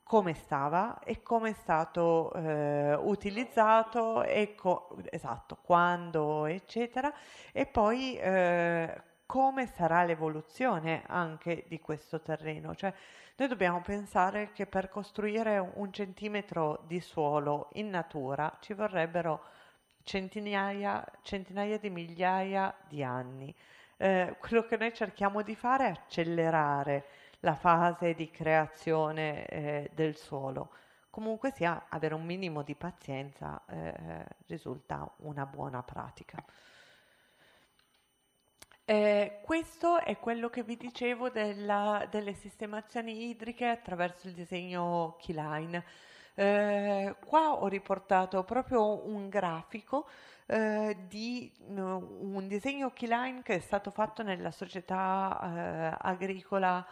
come stava e come è stato eh, utilizzato, co- esatto, quando, eccetera, e poi eh, come sarà l'evoluzione anche di questo terreno. Cioè, noi dobbiamo pensare che per costruire un centimetro di suolo in natura ci vorrebbero centinaia, centinaia di migliaia di anni. Eh, quello che noi cerchiamo di fare è accelerare la fase di creazione eh, del suolo. Comunque sia, avere un minimo di pazienza eh, risulta una buona pratica. Eh, questo è quello che vi dicevo della, delle sistemazioni idriche attraverso il disegno Keyline. Eh, qua ho riportato proprio un grafico eh, di eh, un disegno keyline che è stato fatto nella società eh, agricola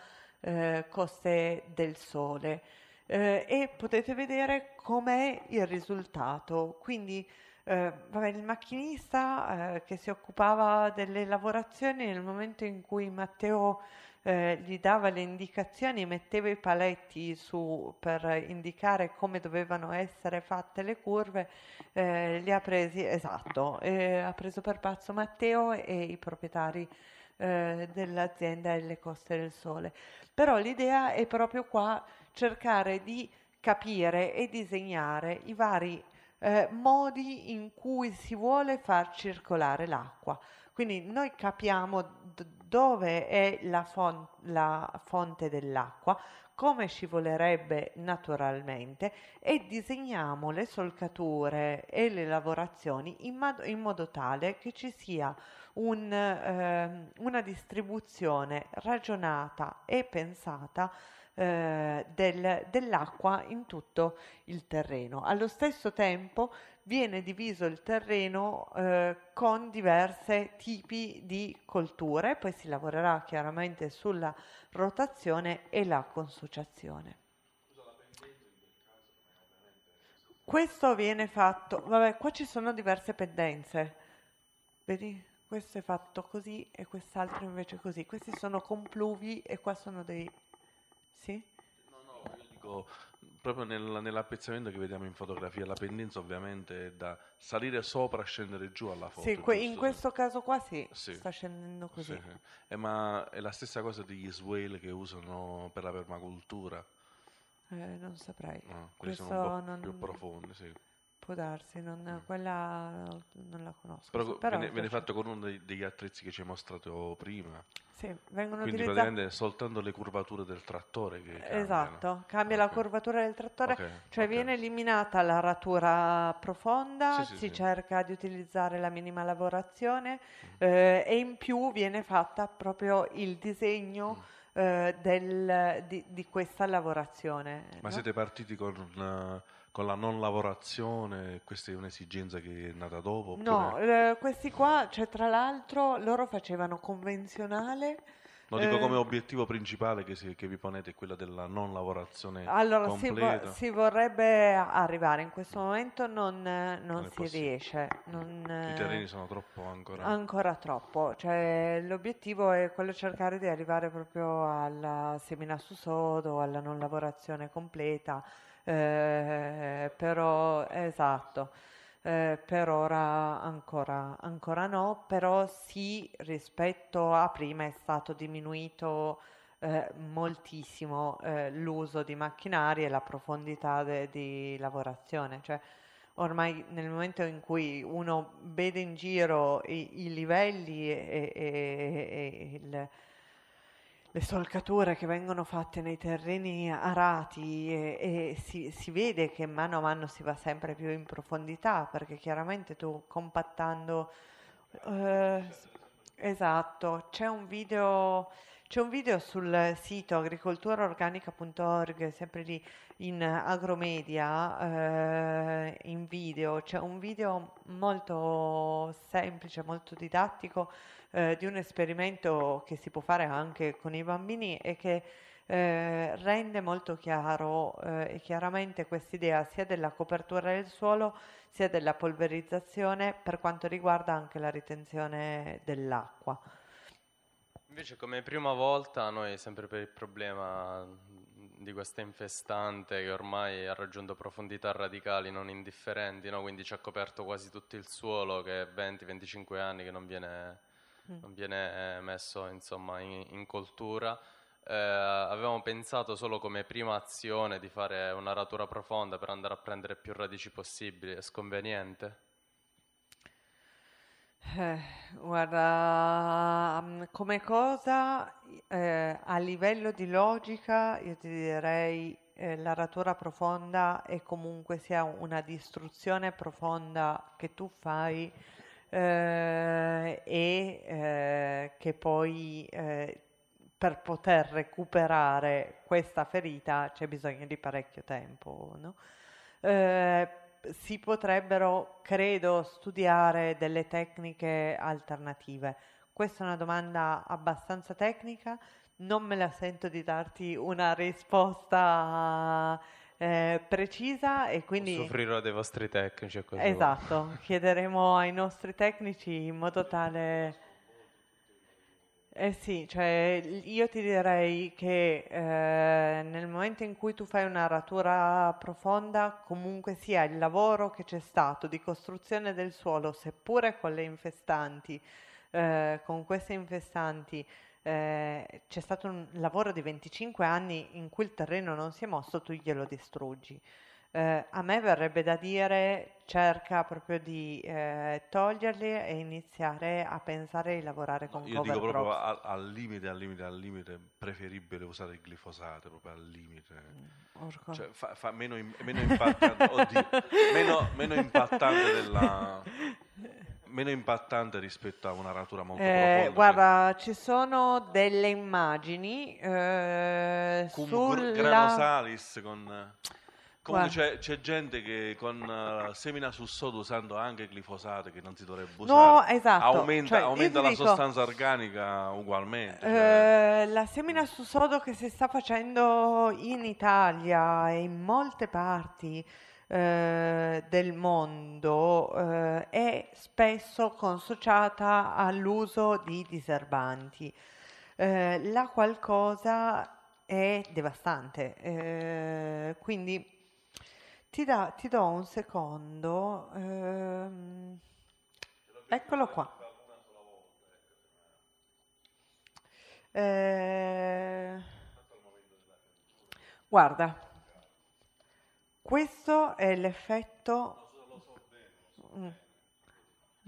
eh, Coste del Sole eh, e potete vedere com'è il risultato. Quindi eh, vabbè, il macchinista eh, che si occupava delle lavorazioni nel momento in cui Matteo eh, gli dava le indicazioni, metteva i paletti su per indicare come dovevano essere fatte le curve, eh, li ha presi, esatto, ha preso per pazzo Matteo e i proprietari eh, dell'azienda e le coste del sole. Però l'idea è proprio qua cercare di capire e disegnare i vari eh, modi in cui si vuole far circolare l'acqua. Quindi noi capiamo d- dove è la, fon- la fonte dell'acqua, come scivolerebbe naturalmente e disegniamo le solcature e le lavorazioni in, mad- in modo tale che ci sia un, eh, una distribuzione ragionata e pensata eh, del, dell'acqua in tutto il terreno. Allo stesso tempo viene diviso il terreno eh, con diversi tipi di colture, poi si lavorerà chiaramente sulla rotazione e la consociazione. Questo viene fatto, vabbè, qua ci sono diverse pendenze. Vedi? questo è fatto così e quest'altro invece così. Questi sono compluvi e qua sono dei... Sì? No, no, io dico, proprio nel, nell'appezzamento che vediamo in fotografia, la pendenza ovviamente è da salire sopra, scendere giù alla foto. Sì, que- in questo caso qua sì, sì. sta scendendo così. Sì. Eh, ma è la stessa cosa degli swale che usano per la permacultura. Eh, non saprei. No, questo sono un po' non... più profondi, sì può darsi, non, mm. quella non la conosco. Però, Però viene, viene fatto con uno dei, degli attrezzi che ci hai mostrato prima. Sì, vengono Quindi utilizzati... praticamente soltanto le curvature del trattore che cambiano. Esatto, cambia okay. la curvatura del trattore, okay, cioè okay. viene eliminata la ratura profonda, sì, si sì, cerca di utilizzare la minima lavorazione mm. eh, e in più viene fatta proprio il disegno mm. eh, del, di, di, questa lavorazione. Ma no? siete partiti con... Una eh, con la non lavorazione, questa è un'esigenza che è nata dopo? Oppure... No, eh, questi qua, cioè, tra l'altro, loro facevano convenzionale. Lo dico eh, come obiettivo principale che, si, che vi ponete quella della non lavorazione allora, completa. si, vorrebbe arrivare, in questo momento non, non, non si riesce. Non, I terreni sono troppo ancora. Ancora troppo, cioè, l'obiettivo è quello di cercare di arrivare proprio alla semina su sodo, alla non lavorazione completa eh, però esatto. Eh, per ora ancora, ancora, no, però sì rispetto a prima è stato diminuito eh, moltissimo eh, l'uso di macchinari e la profondità de- di lavorazione, cioè ormai nel momento in cui uno vede in giro i, i livelli e, e, e, e il le solcature che vengono fatte nei terreni arati e, e si, si, vede che mano a mano si va sempre più in profondità perché chiaramente tu compattando... Eh, esatto, c'è un video... C'è un video sul sito agricolturaorganica.org, sempre lì in agromedia, eh, in video. C'è un video molto semplice, molto didattico eh, di un esperimento che si può fare anche con i bambini e che eh, rende molto chiaro eh, e chiaramente questa idea sia della copertura del suolo sia della polverizzazione per quanto riguarda anche la ritenzione dell'acqua. Invece come prima volta noi sempre per il problema di questa infestante che ormai ha raggiunto profondità radicali non indifferenti, no? quindi ci ha coperto quasi tutto il suolo che è 20-25 anni che non viene Mm. non viene eh, messo insomma, in, in, coltura. Eh, avevamo pensato solo come prima azione di fare una ratura profonda per andare a prendere più radici possibili, è sconveniente? Eh, guarda, mm, come cosa eh, a livello di logica io ti direi eh, la ratura profonda è comunque sia una distruzione profonda che tu fai eh, e eh, che poi eh, per poter recuperare questa ferita c'è bisogno di parecchio tempo. No? Eh, si potrebbero, credo, studiare delle tecniche alternative. Questa è una domanda abbastanza tecnica, non me la sento di darti una risposta eh, precisa e quindi... Soffrirò dei vostri tecnici. Esatto, chiederemo ai nostri tecnici in modo tale... Eh sì, cioè io ti direi che eh, nel momento in cui tu fai una ratura profonda, comunque sia il lavoro che c'è stato di costruzione del suolo, seppure con le infestanti, eh, con queste infestanti, eh, c'è stato un lavoro di 25 anni in cui il terreno non si è mosso, tu glielo distruggi. Eh, a me verrebbe da dire cerca proprio di eh, toglierli e iniziare a pensare di lavorare con no, Io dico proprio al, al, limite, al limite, al limite, preferibile usare il glifosato, proprio al limite. Mm, orco. cioè, fa, fa meno, meno, impattante, oddio, meno, meno impattante della meno impattante rispetto a una ratura molto eh, profonda. Guarda, ci sono delle immagini eh, Cum sulla... granosalis con... Comunque c'è, gente che con, uh, semina sul sodo usando anche glifosato che non si dovrebbe usare. No, esatto. Aumenta, cioè, aumenta la dico, sostanza organica ugualmente. Eh, cioè. Eh, la semina sul sodo che si sta facendo in Italia e in molte parti eh, del mondo eh, è spesso consociata all'uso di diserbanti. Eh, la qualcosa è devastante, quindi ti, da, ti do un secondo. Ehm, eccolo qua. Eh, guarda, questo è l'effetto... Mm.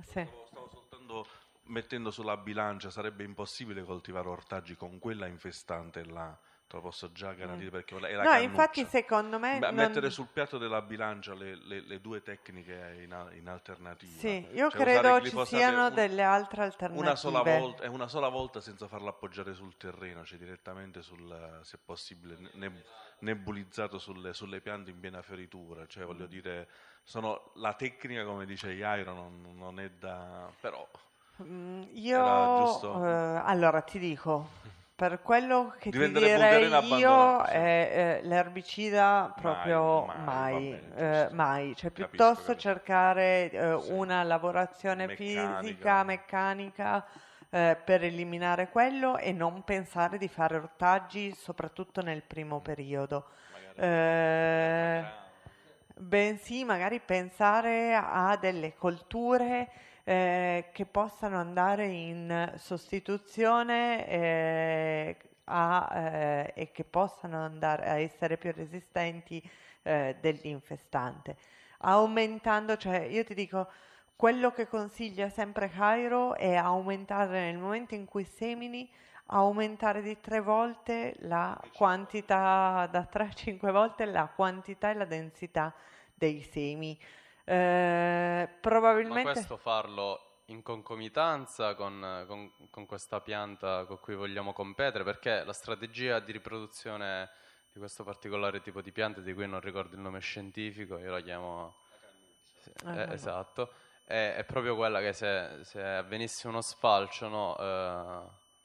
Sì. Stavo soltanto mettendo sulla bilancia, sarebbe impossibile coltivare ortaggi con quella infestante là te lo posso già garantire mm. perché è la No, cannuccia. infatti secondo me... Beh, non... Mettere sul piatto della bilancia le, le, le due tecniche in, in, alternativa. Sì, cioè, io cioè, credo ci siano un, delle altre alternative. Una sola, volta, è una sola volta senza farla appoggiare sul terreno, cioè direttamente sul, se possibile, ne, nebulizzato sulle, sulle, piante in piena fioritura. Cioè voglio mm. dire, sono, la tecnica come dice Jairo non, non è da... però... Mm, io... Uh, allora ti dico... Per quello che Diventa ti direi io è eh, l'erbicida proprio mai, mai, bene, eh, mai. cioè piuttosto che... cercare eh, sì. una lavorazione meccanica. fisica, meccanica eh, per eliminare quello e non pensare di fare ortaggi soprattutto nel primo mm. periodo. Magari eh, bensì magari pensare a delle colture eh, che possano andare in sostituzione eh, a, eh, e che possano andare a essere più resistenti eh, dell'infestante. Aumentando, cioè io ti dico, quello che consiglia sempre Cairo è aumentare nel momento in cui semini aumentare di tre volte la quantità, da tre a cinque volte la quantità e la densità dei semi eh, probabilmente... Ma questo farlo in concomitanza con, con, con, questa pianta con cui vogliamo competere, perché la strategia di riproduzione di questo particolare tipo di pianta, di cui non ricordo il nome scientifico, io la chiamo... La ah, eh, eh, esatto, è, è, proprio quella che se, se avvenisse uno sfalcio no, eh,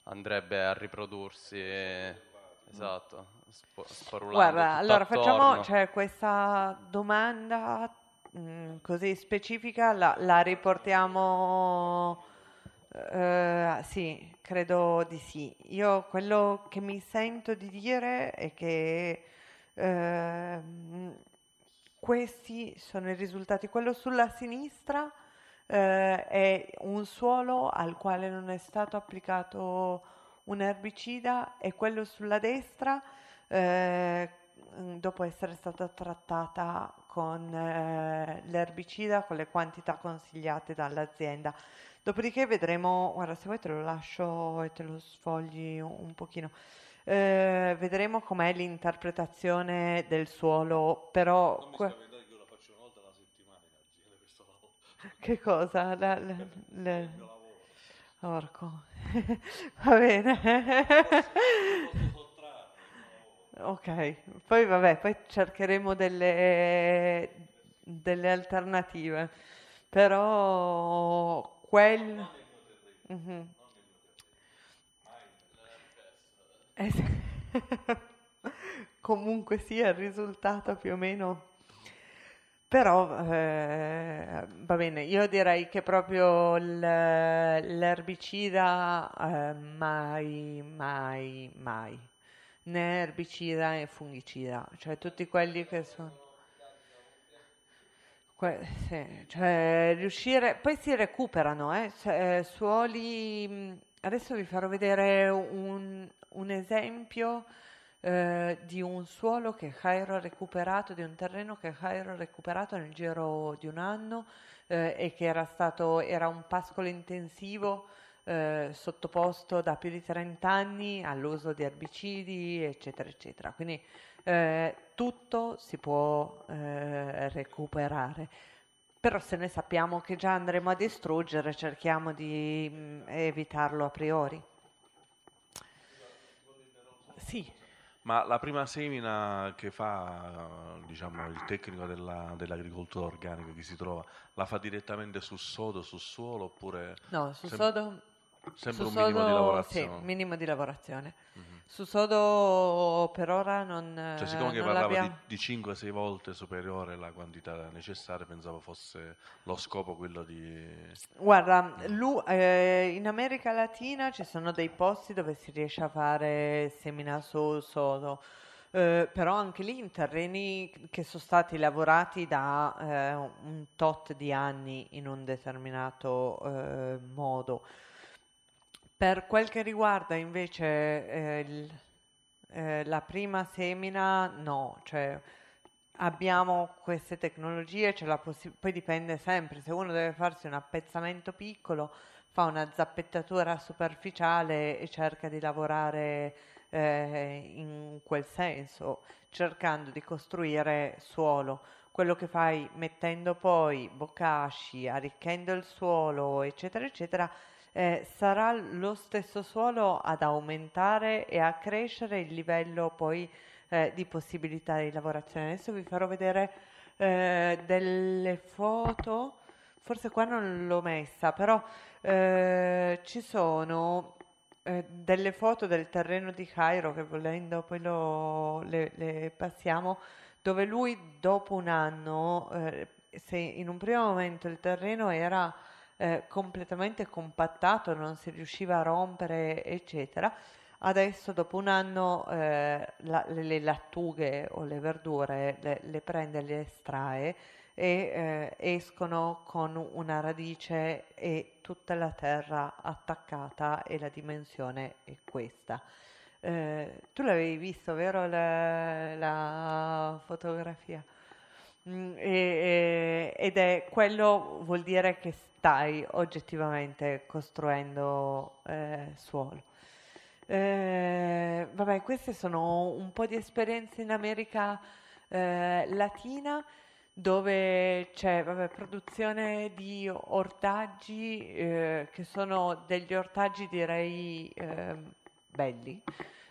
andrebbe a riprodursi... Eh, mm. Esatto, sp- Guarda, allora attorno. facciamo cioè, questa domanda Mm, così specifica la, la riportiamo, eh, sì, credo di sì. Io quello che mi sento di dire è che eh, questi sono i risultati. Quello sulla sinistra eh, è un suolo al quale non è stato applicato un erbicida e quello sulla destra eh, dopo essere stata trattata con eh, l'erbicida con le quantità consigliate dall'azienda. Dopodiché vedremo, guarda se vuoi te lo lascio e te lo sfogli un pochino, eh, vedremo com'è l'interpretazione del suolo, però... Non mi que- che lo faccio una volta alla settimana, che cosa? La, la, la... Orco, va bene. Ok, poi vabbè, poi cercheremo delle, delle alternative, però quel... Mm-hmm. comunque sia il risultato più o meno però eh, va bene, io direi che proprio l'erbicida eh, mai, mai, mai né erbicida né fungicida, cioè tutti quelli che sono... Que- sì, cioè riuscire... Poi si recuperano, eh? cioè, suoli... Adesso vi farò vedere un, un esempio eh, di un suolo che Cairo ha recuperato, di un terreno che Cairo ha recuperato nel giro di un anno eh, e che era stato, era un pascolo intensivo eh, sottoposto da più di 30 anni all'uso di erbicidi, eccetera, eccetera. Quindi eh, tutto si può eh, recuperare. Però se ne sappiamo che già andremo a distruggere, cerchiamo di mh, mm, evitarlo a priori. Sì. Ma la prima semina che fa diciamo, il tecnico della, dell'agricoltura organica che si trova, la fa direttamente sul sodo, sul suolo oppure... No, sul sem- sodo Sempre su un minimo di lavorazione. Sì, minimo di lavorazione. Mm-hmm. Su sodo per ora non... Cioè siccome eh, non che parlava di, di 5-6 volte superiore la quantità necessaria, pensavo fosse lo scopo quello di... Guarda, mm. eh, in America Latina ci sono dei posti dove si riesce a fare semina su sodo. Eh, però anche lì in terreni che sono stati lavorati da eh, un tot di anni in un determinato eh, modo. Per quel che riguarda invece eh, il, eh, la prima semina, no, cioè abbiamo queste tecnologie, possi- poi dipende sempre, se uno deve farsi un appezzamento piccolo, fa una zappettatura superficiale e cerca di lavorare eh, in quel senso, cercando di costruire suolo. Quello che fai mettendo poi boccasci, arricchendo il suolo, eccetera, eccetera, eh, sarà lo stesso suolo ad aumentare e a crescere il livello poi eh, di possibilità di lavorazione. Adesso vi farò vedere eh, delle foto, forse qua non l'ho messa, però eh, ci sono eh, delle foto del terreno di Cairo che volendo poi lo, le, le, passiamo, dove lui dopo un anno, eh, se in un primo momento il terreno era eh, completamente compattato, non si riusciva a rompere, eccetera. Adesso dopo un anno eh, la, le, le, lattughe o le verdure le, le prende, le estrae e eh, escono con una radice e tutta la terra attaccata e la dimensione è questa. Eh, tu l'avevi visto, vero, la, la fotografia? Mm, e, e, ed è quello vuol dire che stai oggettivamente costruendo eh, suolo. Eh, vabbè, queste sono un po' di esperienze in America eh, Latina dove c'è vabbè, produzione di ortaggi eh, che sono degli ortaggi direi eh, belli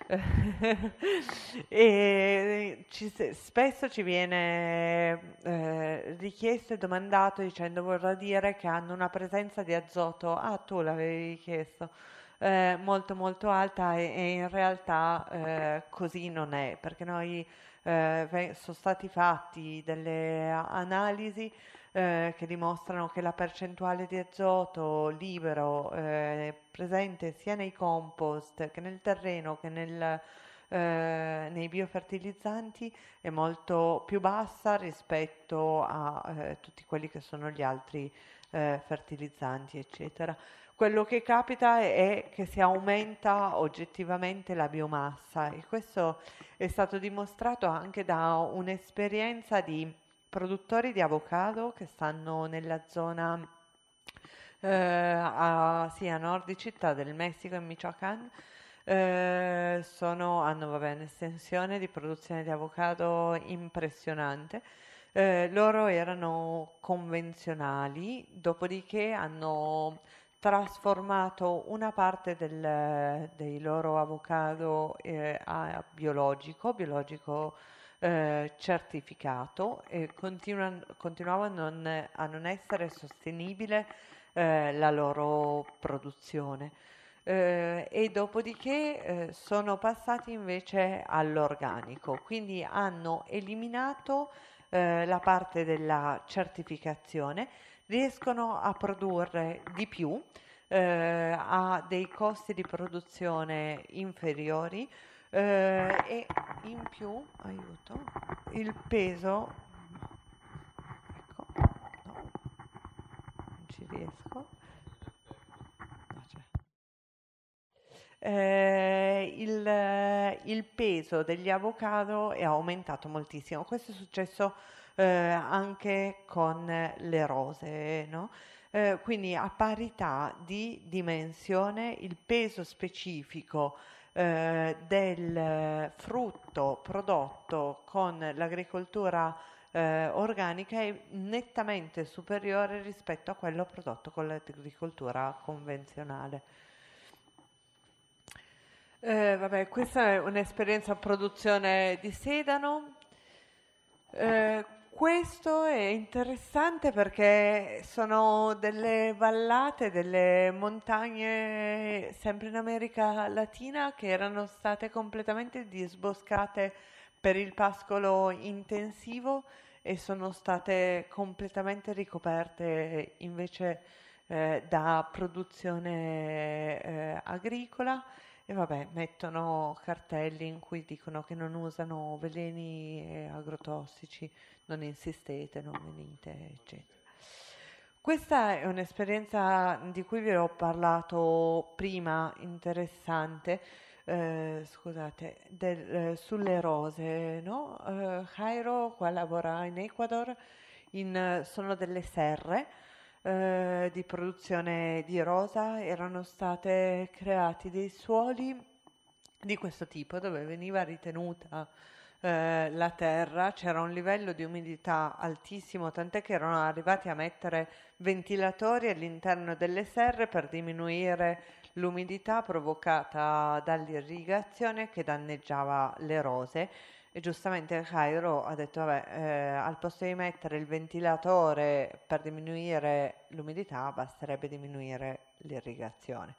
e ci, spesso ci viene eh, richiesto e domandato dicendo vorrà dire che hanno una presenza di azoto, ah tu l'avevi chiesto, eh, molto molto alta e, e in realtà eh, così non è perché noi eh, sono stati fatti delle analisi eh, che dimostrano che la percentuale di azoto libero eh, presente sia nei compost che nel terreno che nel, eh, nei biofertilizzanti è molto più bassa rispetto a eh, tutti quelli che sono gli altri eh, fertilizzanti, eccetera. Quello che capita è che si aumenta oggettivamente la biomassa e questo è stato dimostrato anche da un'esperienza di produttori di avocado che stanno nella zona eh, a, sì, a nord di città del Messico in Michoacán. Eh, sono, hanno vabbè, un'estensione di produzione di avocado impressionante. Eh, loro erano convenzionali, dopodiché hanno trasformato una parte del, dei loro avocado eh, a biologico, biologico eh, certificato e continua, continuava non, a non essere sostenibile eh, la loro produzione. Eh, e dopodiché eh, sono passati invece all'organico, quindi hanno eliminato eh, la parte della certificazione, riescono a produrre di più, a dei costi di produzione inferiori, eh, e in più, aiuto, il peso, ecco, no, non ci riesco, no, eh, il, il, peso degli avocado è aumentato moltissimo, questo è successo eh, anche con le rose, no? Eh, quindi a parità di dimensione il peso specifico eh, del frutto prodotto con l'agricoltura eh, organica è nettamente superiore rispetto a quello prodotto con l'agricoltura convenzionale. Eh, vabbè, questa è un'esperienza a produzione di sedano. Eh, questo è interessante perché sono delle vallate, delle montagne sempre in America Latina che erano state completamente disboscate per il pascolo intensivo e sono state completamente ricoperte invece eh, da produzione eh, agricola e vabbè, mettono cartelli in cui dicono che non usano veleni agrotossici, non insistete, non venite, eccetera. Questa è un'esperienza di cui vi ho parlato prima, interessante, eh, scusate, del, sulle rose, no? Eh, Jairo qua lavora in Ecuador, in, sono delle serre, eh, di produzione di rosa erano state creati dei suoli di questo tipo dove veniva ritenuta eh, la terra, c'era un livello di umidità altissimo, tant'è che erano arrivati a mettere ventilatori all'interno delle serre per diminuire l'umidità provocata dall'irrigazione che danneggiava le rose e giustamente Cairo ha detto, vabbè, eh, al posto di mettere il ventilatore per diminuire l'umidità, basterebbe diminuire l'irrigazione.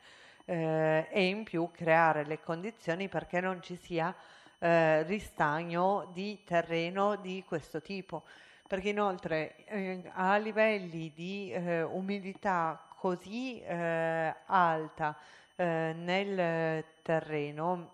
Eh, e in più creare le condizioni perché non ci sia eh, ristagno di terreno di questo tipo. Perché inoltre eh, a livelli di eh, umidità così eh, alta nel terreno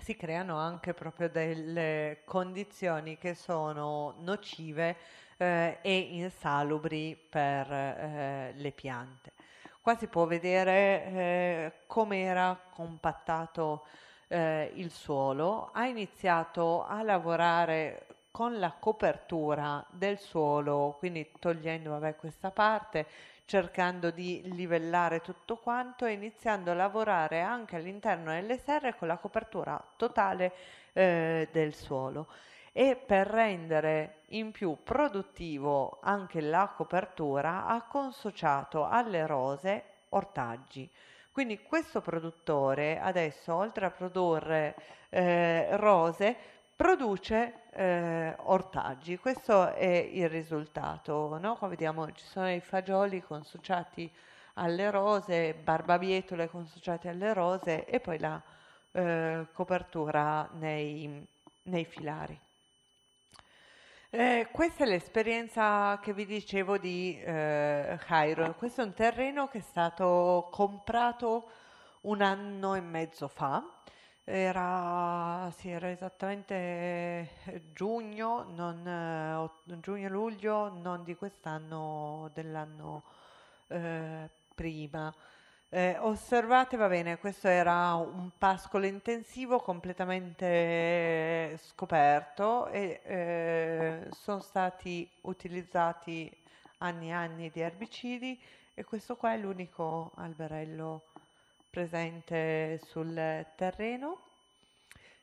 si creano anche proprio delle condizioni che sono nocive eh, e insalubri per eh, le piante. Qua si può vedere eh, come era compattato eh, il suolo, ha iniziato a lavorare con la copertura del suolo, quindi togliendo vabbè, questa parte, cercando di livellare tutto quanto e iniziando a lavorare anche all'interno delle serre con la copertura totale eh, del suolo e per rendere in più produttivo anche la copertura ha consociato alle rose ortaggi. Quindi questo produttore adesso oltre a produrre eh, rose produce eh, ortaggi. Questo è il risultato. No? Come vediamo ci sono i fagioli consociati alle rose, barbabietole consociate alle rose e poi la eh, copertura nei, nei filari. Eh, questa è l'esperienza che vi dicevo di eh, Cairo. Questo è un terreno che è stato comprato un anno e mezzo fa era, sì, era esattamente eh, giugno, non, eh, giugno-luglio, non di quest'anno, dell'anno eh, prima. Eh, osservate, va bene, questo era un pascolo intensivo completamente eh, scoperto e eh, sono stati utilizzati anni e anni di erbicidi e questo qua è l'unico alberello presente sul terreno.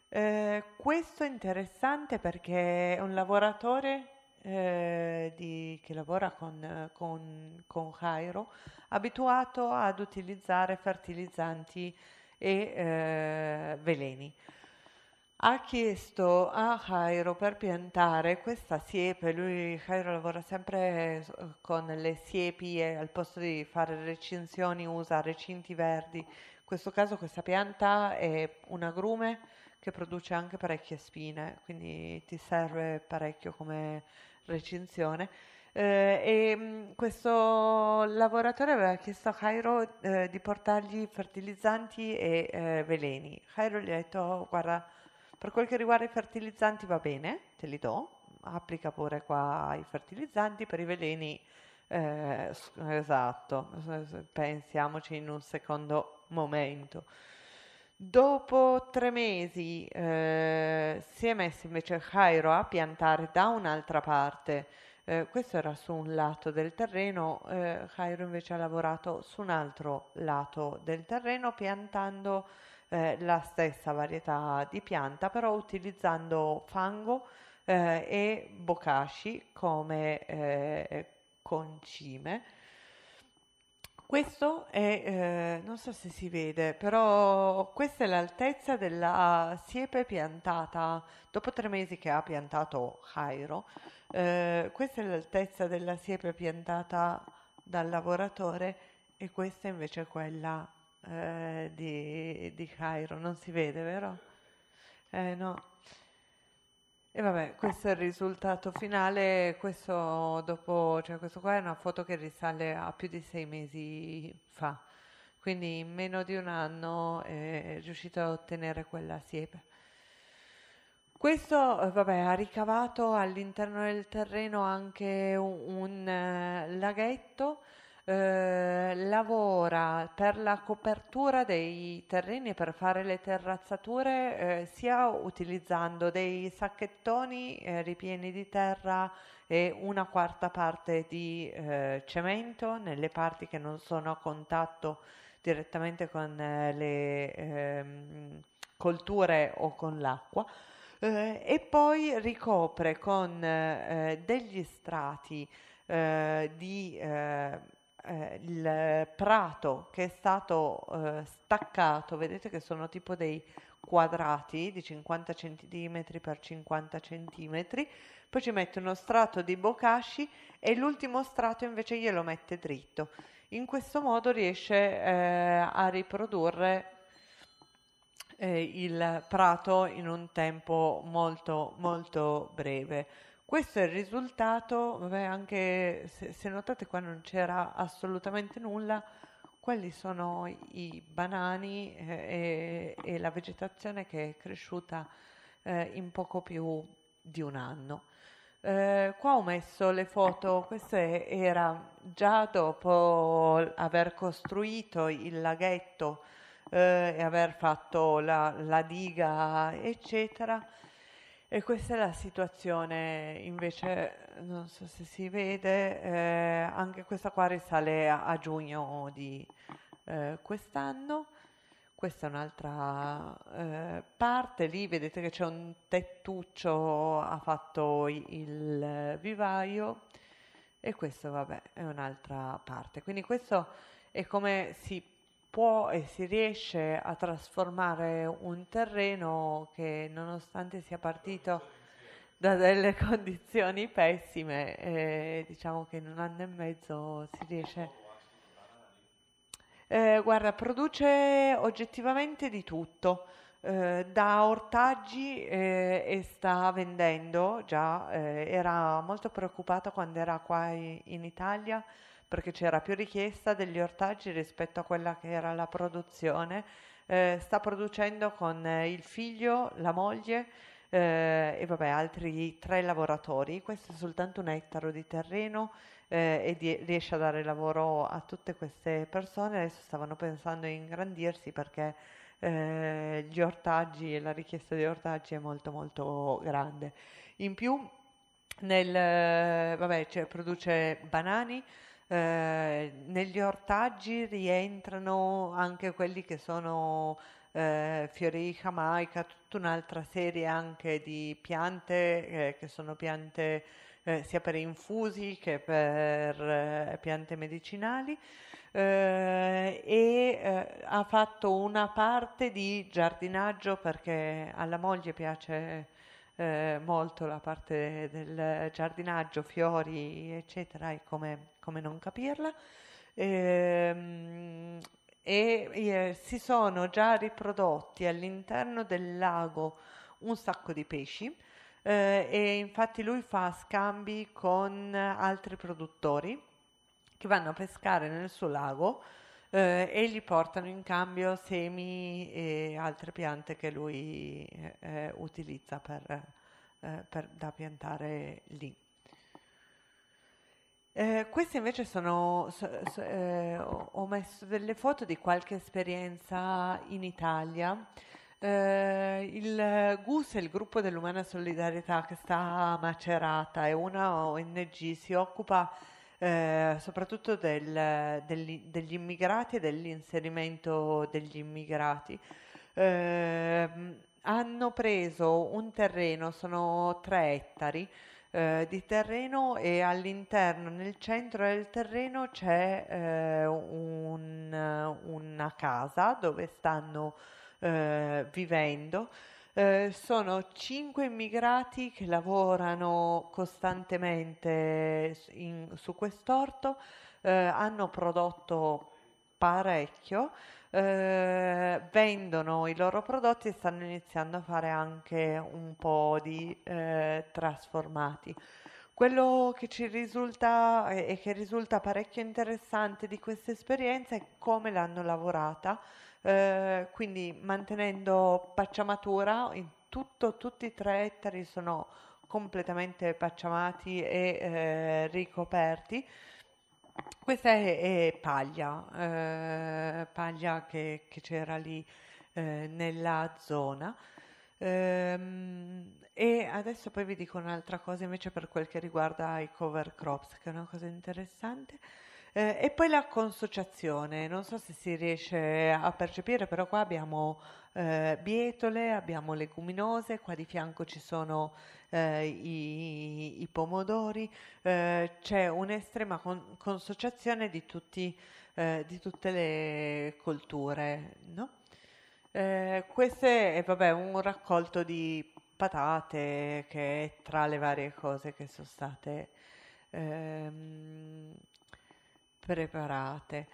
Eh, questo è interessante perché è un lavoratore eh, di, che lavora con, con, con, Cairo abituato ad utilizzare fertilizzanti e eh, veleni ha chiesto a Cairo per piantare questa siepe, lui Cairo, lavora sempre eh, con le siepi e al posto di fare recinzioni usa recinti verdi, in questo caso questa pianta è un agrume che produce anche parecchie spine, quindi ti serve parecchio come recinzione. Eh, e mm, questo lavoratore aveva chiesto a Cairo eh, di portargli fertilizzanti e eh, veleni. Cairo gli ha detto: oh, Guarda, per quel che riguarda i fertilizzanti va bene, te li do, applica pure qua i fertilizzanti, per i veleni eh, esatto, pensiamoci in un secondo momento. Dopo tre mesi eh, si è messo invece Cairo a piantare da un'altra parte, eh, questo era su un lato del terreno, eh, Cairo invece ha lavorato su un altro lato del terreno piantando eh, la stessa varietà di pianta, però utilizzando fango eh, e bokashi come eh, concime. Questo è, eh, non so se si vede, però questa è l'altezza della siepe piantata, dopo tre mesi che ha piantato Cairo, eh, questa è l'altezza della siepe piantata dal lavoratore e questa invece è quella eh, di, di, Cairo, non si vede, vero? Eh, no. E vabbè, questo è il risultato finale, questo, dopo, cioè questo qua è una foto che risale a più di sei mesi fa, quindi in meno di un anno è riuscito a ottenere quella siepe. Questo eh, vabbè, ha ricavato all'interno del terreno anche un, un eh, laghetto eh, lavora per la copertura dei terreni per fare le terrazzature eh, sia utilizzando dei sacchettoni eh, ripieni di terra e una quarta parte di eh, cemento nelle parti che non sono a contatto direttamente con eh, le ehm, colture o con l'acqua. Eh, e poi ricopre con eh, degli strati eh, di eh, il prato che è stato eh, staccato, vedete che sono tipo dei quadrati di 50 cm per 50 cm, poi ci mette uno strato di bokashi e l'ultimo strato invece glielo mette dritto. In questo modo riesce eh, a riprodurre eh, il prato in un tempo molto molto breve. Questo è il risultato, vabbè, anche se, se notate qua non c'era assolutamente nulla, quelli sono i banani eh, e, e, la vegetazione che è cresciuta eh, in poco più di un anno. Eh, qua ho messo le foto, questo era già dopo aver costruito il laghetto eh, e aver fatto la, la diga, eccetera. E questa è la situazione, invece, non so se si vede, eh, anche questa qua risale a, a giugno di eh, quest'anno. Questa è un'altra eh, parte, lì vedete che c'è un tettuccio, ha fatto il vivaio e questo vabbè è un'altra parte. Quindi questo è come si può e si riesce a trasformare un terreno che nonostante sia partito da delle condizioni pessime, eh, diciamo che in un anno e mezzo si riesce... Eh, guarda, produce oggettivamente di tutto, eh, da ortaggi eh, e sta vendendo già, eh, era molto preoccupato quando era qua in Italia perché c'era più richiesta degli ortaggi rispetto a quella che era la produzione. Eh, sta producendo con eh, il figlio, la moglie eh, e vabbè, altri tre lavoratori. Questo è soltanto un ettaro di terreno eh, e di- riesce a dare lavoro a tutte queste persone. Adesso stavano pensando di ingrandirsi perché eh, gli ortaggi e la richiesta di ortaggi è molto molto grande. In più nel, vabbè, cioè, produce banani, eh, negli ortaggi rientrano anche quelli che sono eh, fiori jamaica, tutta un'altra serie anche di piante eh, che sono piante eh, sia per infusi che per eh, piante medicinali eh, e ha fatto una parte di giardinaggio perché alla moglie piace eh, molto la parte del giardinaggio, fiori, eccetera, e come, come non capirla. Ehm, e, e, eh, e, si sono già riprodotti all'interno del lago un sacco di pesci. Eh, e infatti lui fa scambi con altri produttori che vanno a pescare nel suo lago eh, e gli portano in cambio semi e altre piante che lui eh, eh utilizza per, eh, per, da piantare lì. Eh, queste invece sono, so, so, eh, ho messo delle foto di qualche esperienza in Italia. Eh, il GUS il gruppo dell'Umana Solidarietà che sta a Macerata, è una ONG, si occupa eh, soprattutto del, del, degli immigrati e dell'inserimento degli immigrati. Eh, hanno preso un terreno, sono tre ettari eh, di terreno e all'interno, nel centro del terreno c'è eh, un, una casa dove stanno eh, vivendo. Eh, sono cinque immigrati che lavorano costantemente in, su quest'orto, eh, hanno prodotto parecchio, eh, vendono i loro prodotti e stanno iniziando a fare anche un po' di eh, trasformati. Quello che ci risulta e che risulta parecchio interessante di questa esperienza è come l'hanno lavorata, eh, quindi mantenendo pacciamatura, in tutto tutti i tre ettari sono completamente pacciamati e eh, ricoperti. Questa è, è paglia, eh, paglia che, che c'era lì eh, nella zona. Ehm, e adesso poi vi dico un'altra cosa invece per quel che riguarda i cover crops, che è una cosa interessante. Eh, e poi la consociazione, non so se si riesce a percepire, però qua abbiamo eh, bietole, abbiamo leguminose, qua di fianco ci sono eh, i, i, pomodori, eh, c'è un'estrema con, consociazione di, tutti, eh, di tutte le colture, no? Eh, questo è eh, vabbè, un raccolto di patate che è tra le varie cose che sono state ehm, preparate.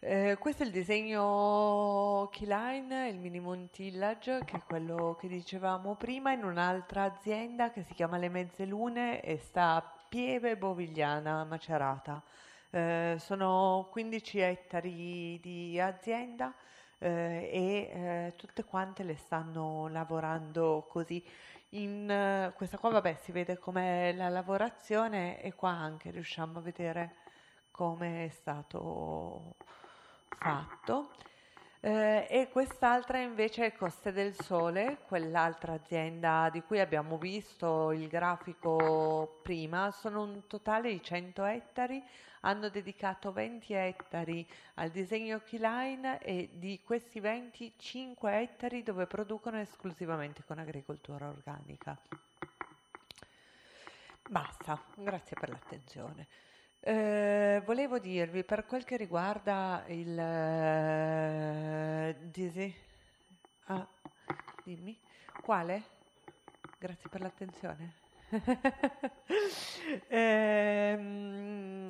Eh, questo è il disegno Keyline, il mini montillage, che è quello che dicevamo prima, in un'altra azienda che si chiama Le Mezzelune e sta a Pieve Bovigliana, Macerata. Eh, sono 15 ettari di azienda eh, e eh, tutte quante le stanno lavorando così. In, eh, questa qua vabbè si vede com'è la lavorazione e qua anche riusciamo a vedere come è stato fatto eh, e quest'altra invece è Coste del Sole, quell'altra azienda di cui abbiamo visto il grafico prima, sono un totale di 100 ettari, hanno dedicato 20 ettari al disegno keyline e di questi 20 5 ettari dove producono esclusivamente con agricoltura organica. Basta, grazie per l'attenzione. Eh, volevo dirvi per quel che riguarda il eh, ah, dimmi quale? Grazie per l'attenzione. eh,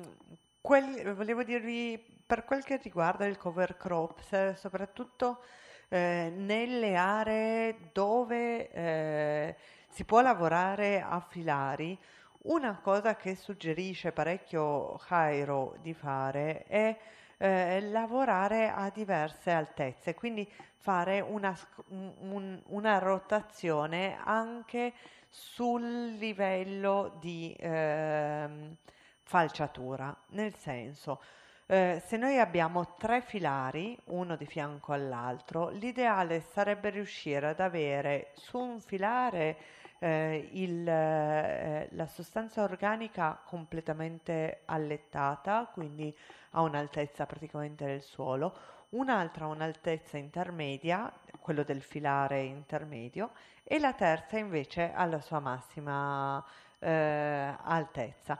quel, volevo dirvi per quel che riguarda il cover crops, eh, soprattutto eh, nelle aree dove si può lavorare a filari, una cosa che suggerisce parecchio Cairo di fare è eh, lavorare a diverse altezze, quindi fare una, un, una rotazione anche sul livello di eh, falciatura, nel senso eh, se noi abbiamo tre filari, uno di fianco all'altro, l'ideale sarebbe riuscire ad avere su un filare eh, il, eh, la sostanza organica completamente allettata, quindi a un'altezza praticamente del suolo, un'altra a un'altezza intermedia, quello del filare intermedio, e la terza invece alla sua massima eh, altezza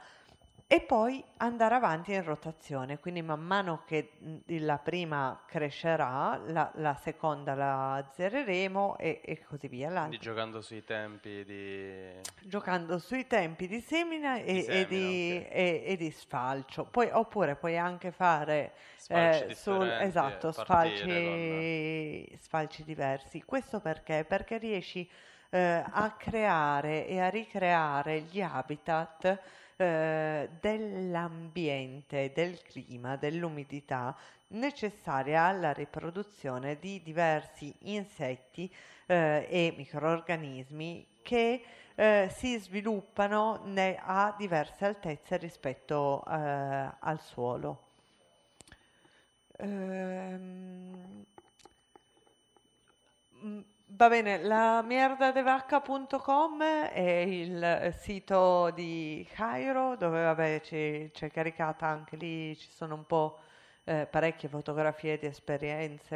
e poi andare avanti in rotazione, quindi man mano che la prima crescerà, la, la seconda la azzereremo e, e così via. L'altra. Quindi giocando sui tempi di... Giocando sui tempi di semina e di, semina, e di, okay. e, di sfalcio, poi, oppure puoi anche fare sfalci, eh, sul, esatto, eh, sfalci, con... sfalci diversi. Questo perché? Perché riesci eh, a creare e a ricreare gli habitat eh, dell'ambiente, del clima, dell'umidità necessaria alla riproduzione di diversi insetti eh, e microorganismi che eh, si sviluppano ne- a diverse altezze rispetto eh, al suolo. Ehm, Va bene, la mierdadevacca.com è il eh, sito di Cairo dove vabbè ci, c'è caricata anche lì, ci sono un po' eh, parecchie fotografie di esperienze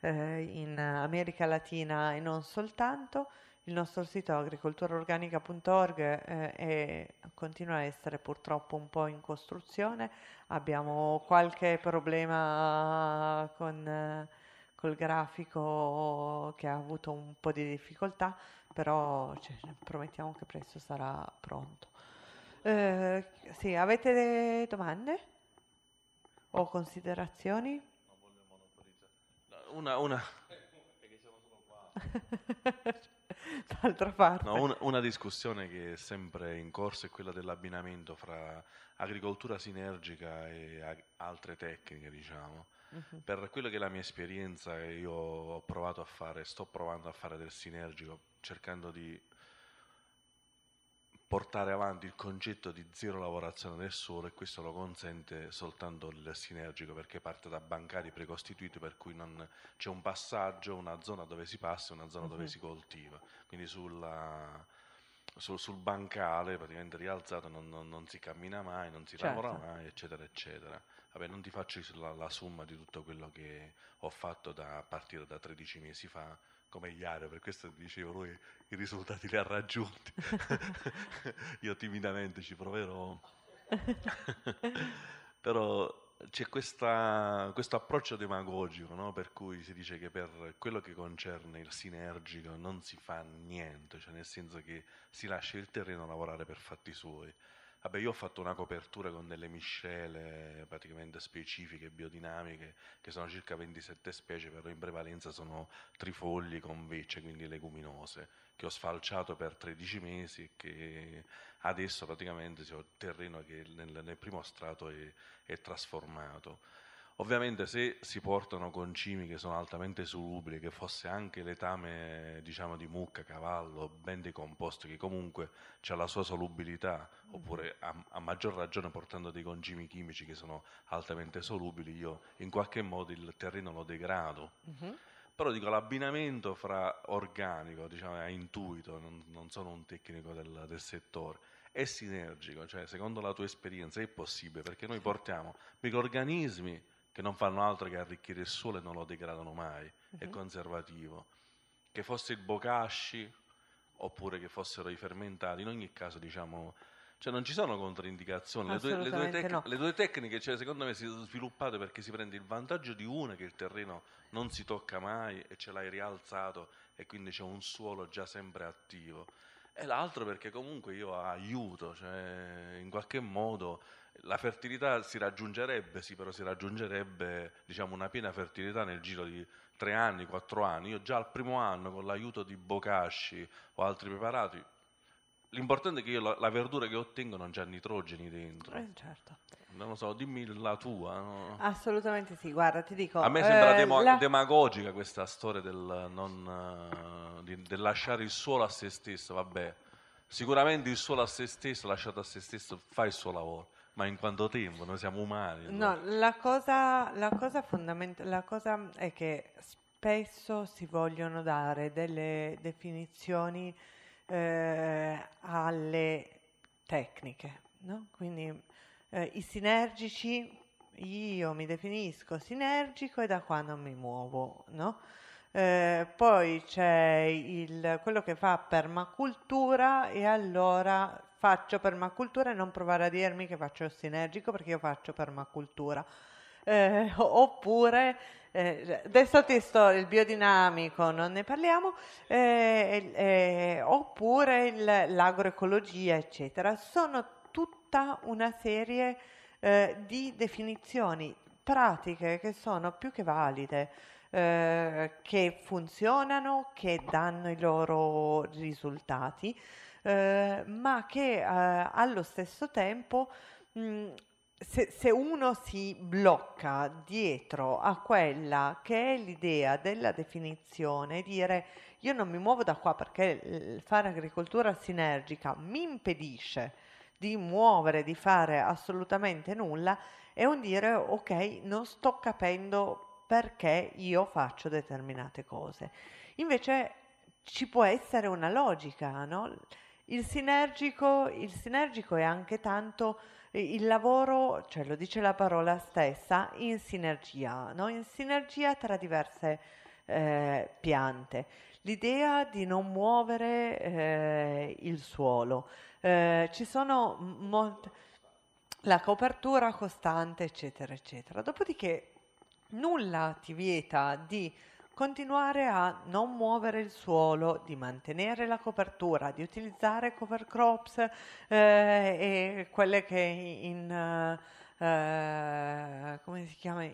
eh, in America Latina e non soltanto. Il nostro sito agricolturaorganica.org eh, è, continua a essere purtroppo un po' in costruzione, abbiamo qualche problema con eh, col grafico che ha avuto un po' di difficoltà, però cioè, promettiamo che presto sarà pronto. Eh, sì, avete domande o considerazioni? voglio monopolizzare. Una, una. D'altra parte. No, una, una discussione che è sempre in corso è quella dell'abbinamento fra agricoltura sinergica e ag- altre tecniche, diciamo Mm-hmm. Per quello che è la mia esperienza, io ho provato a fare, sto provando a fare del sinergico, cercando di portare avanti il concetto di zero lavorazione del suolo e questo lo consente soltanto il sinergico perché parte da bancari precostituiti per cui non, c'è un passaggio, una zona dove si passa e una zona uh-huh. dove mm-hmm. si coltiva. Quindi sulla, solo sul bancale, praticamente rialzato, non, non, non, si cammina mai, non si certo. lavora mai, eccetera, eccetera. Vabbè, non ti faccio la, la, somma di tutto quello che ho fatto da, a partire da 13 mesi fa come Iaro, per questo dicevo lui i risultati li ha raggiunti. Io timidamente ci proverò. Però c'è questa, questo approccio demagogico no? per cui si dice che per quello che concerne il sinergico non si fa niente, cioè nel senso che si lascia il terreno lavorare per fatti suoi. Vabbè, io ho fatto una copertura con delle miscele praticamente specifiche, biodinamiche, che sono circa 27 specie, però in prevalenza sono trifogli con vecce, quindi leguminose che ho sfalciato per 13 mesi e che adesso praticamente ho il terreno che nel, nel primo strato è, è, trasformato. Ovviamente se si portano concimi che sono altamente solubili, che fosse anche letame diciamo, di mucca, cavallo, ben decomposto, che comunque ha la sua solubilità, mm. oppure a, a maggior ragione portando dei concimi chimici che sono altamente solubili, io in qualche modo il terreno lo degrado. Uh-huh però dico l'abbinamento fra organico, diciamo, è intuito, non, non sono un tecnico del, del, settore, è sinergico, cioè secondo la tua esperienza è possibile, perché noi portiamo microorganismi che non fanno altro che arricchire il sole e non lo degradano mai, uh-huh. è mhm. conservativo, che fosse il bocasci oppure che fossero i fermentati, in ogni caso diciamo cioè non ci sono controindicazioni, le due, le, due tec- no. le due, tecniche cioè, secondo me si sono sviluppate perché si prende il vantaggio di una che il terreno non si tocca mai e ce l'hai rialzato e quindi c'è un suolo già sempre attivo e l'altro perché comunque io aiuto, cioè in qualche modo la fertilità si raggiungerebbe, sì, però si raggiungerebbe diciamo, una piena fertilità nel giro di tre anni, quattro anni. Io già al primo anno con l'aiuto di Bocasci o altri preparati L'importante è che io la, la, verdura che ottengo non c'ha nitrogeni dentro. Eh, certo. Non lo so, dimmi la tua. No? Assolutamente sì, guarda, ti dico. A me sembra eh, demo- la... demagogica questa storia del, non, uh, di, del lasciare il suolo a se stesso. Vabbè, sicuramente il suolo a se stesso, lasciato a se stesso, fa il suo lavoro. Ma in quanto tempo? Noi siamo umani. No, no? la cosa, la cosa fondamentale, è che spesso si vogliono dare delle definizioni eh, alle tecniche. No? Quindi eh, i sinergici, io mi definisco sinergico e da qua non mi muovo. No? Eh, poi c'è il, quello che fa permacultura e allora faccio permacultura e non provare a dirmi che faccio sinergico perché io faccio permacultura eh, oppure eh, testo, il biodinamico, non ne parliamo, eh, eh, oppure il, l'agroecologia, eccetera. Sono tutta una serie eh, di definizioni pratiche che sono più che valide. Eh, che funzionano, che danno i loro risultati, eh, ma che eh, allo stesso tempo mh, se, se, uno si blocca dietro a quella che è l'idea della definizione, dire io non mi muovo da qua perché fare agricoltura sinergica mi impedisce di muovere, di fare assolutamente nulla, è un dire ok, non sto capendo perché io faccio determinate cose. Invece ci può essere una logica, no? il sinergico, il sinergico è anche tanto il lavoro, cioè lo dice la parola stessa, in sinergia, no? in sinergia tra diverse eh, piante. L'idea di non muovere eh, il suolo. Eh, ci sono molte... la copertura costante, eccetera, eccetera. Dopodiché nulla ti vieta di continuare a non muovere il suolo, di mantenere la copertura, di utilizzare cover crops eh, e quelle che in... Eh, eh come si chiama in,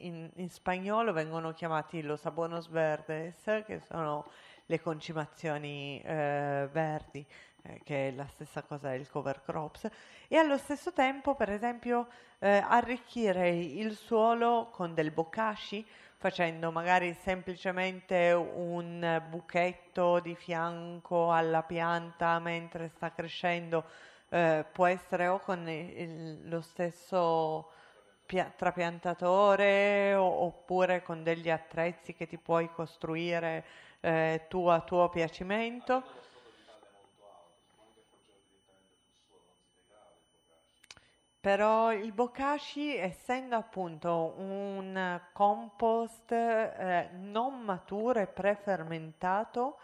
in, in, spagnolo vengono chiamati los abonos verdes che sono le concimazioni eh, verdi eh, che è la stessa cosa del cover crops e allo stesso tempo per esempio eh, arricchire il suolo con del bokashi facendo magari semplicemente un buchetto di fianco alla pianta mentre sta crescendo, eh, può essere o con il, lo stesso pia- trapiantatore o, oppure con degli attrezzi che ti puoi costruire eh, tu a tuo piacimento. però il bokashi, essendo appunto un compost eh, non maturo e prefermentato,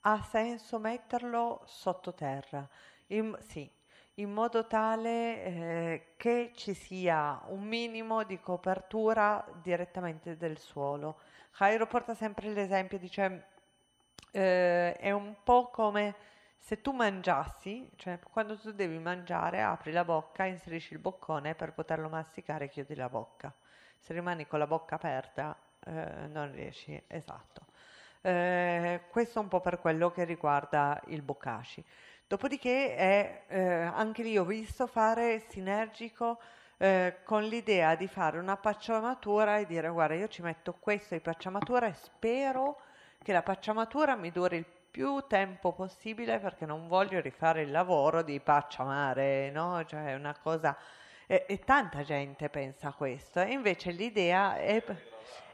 ha senso metterlo sottoterra, in, sì, in modo tale eh, che ci sia un minimo di copertura direttamente del suolo. Jairo porta sempre l'esempio, dice, eh, è un po' come se tu mangiassi, cioè quando tu devi mangiare, apri la bocca, inserisci il boccone per poterlo masticare, chiudi la bocca. Se rimani con la bocca aperta, eh, non riesci, esatto. Eh, questo un po' per quello che riguarda il boccaci. Dopodiché è, eh, anche lì ho visto fare sinergico eh, con l'idea di fare una pacciamatura e dire guarda io ci metto questo di pacciamatura e spero che la pacciamatura mi duri il più tempo possibile perché non voglio rifare il lavoro di pacciamare, no? Cioè è una cosa... E, e, tanta gente pensa a questo, e invece l'idea è...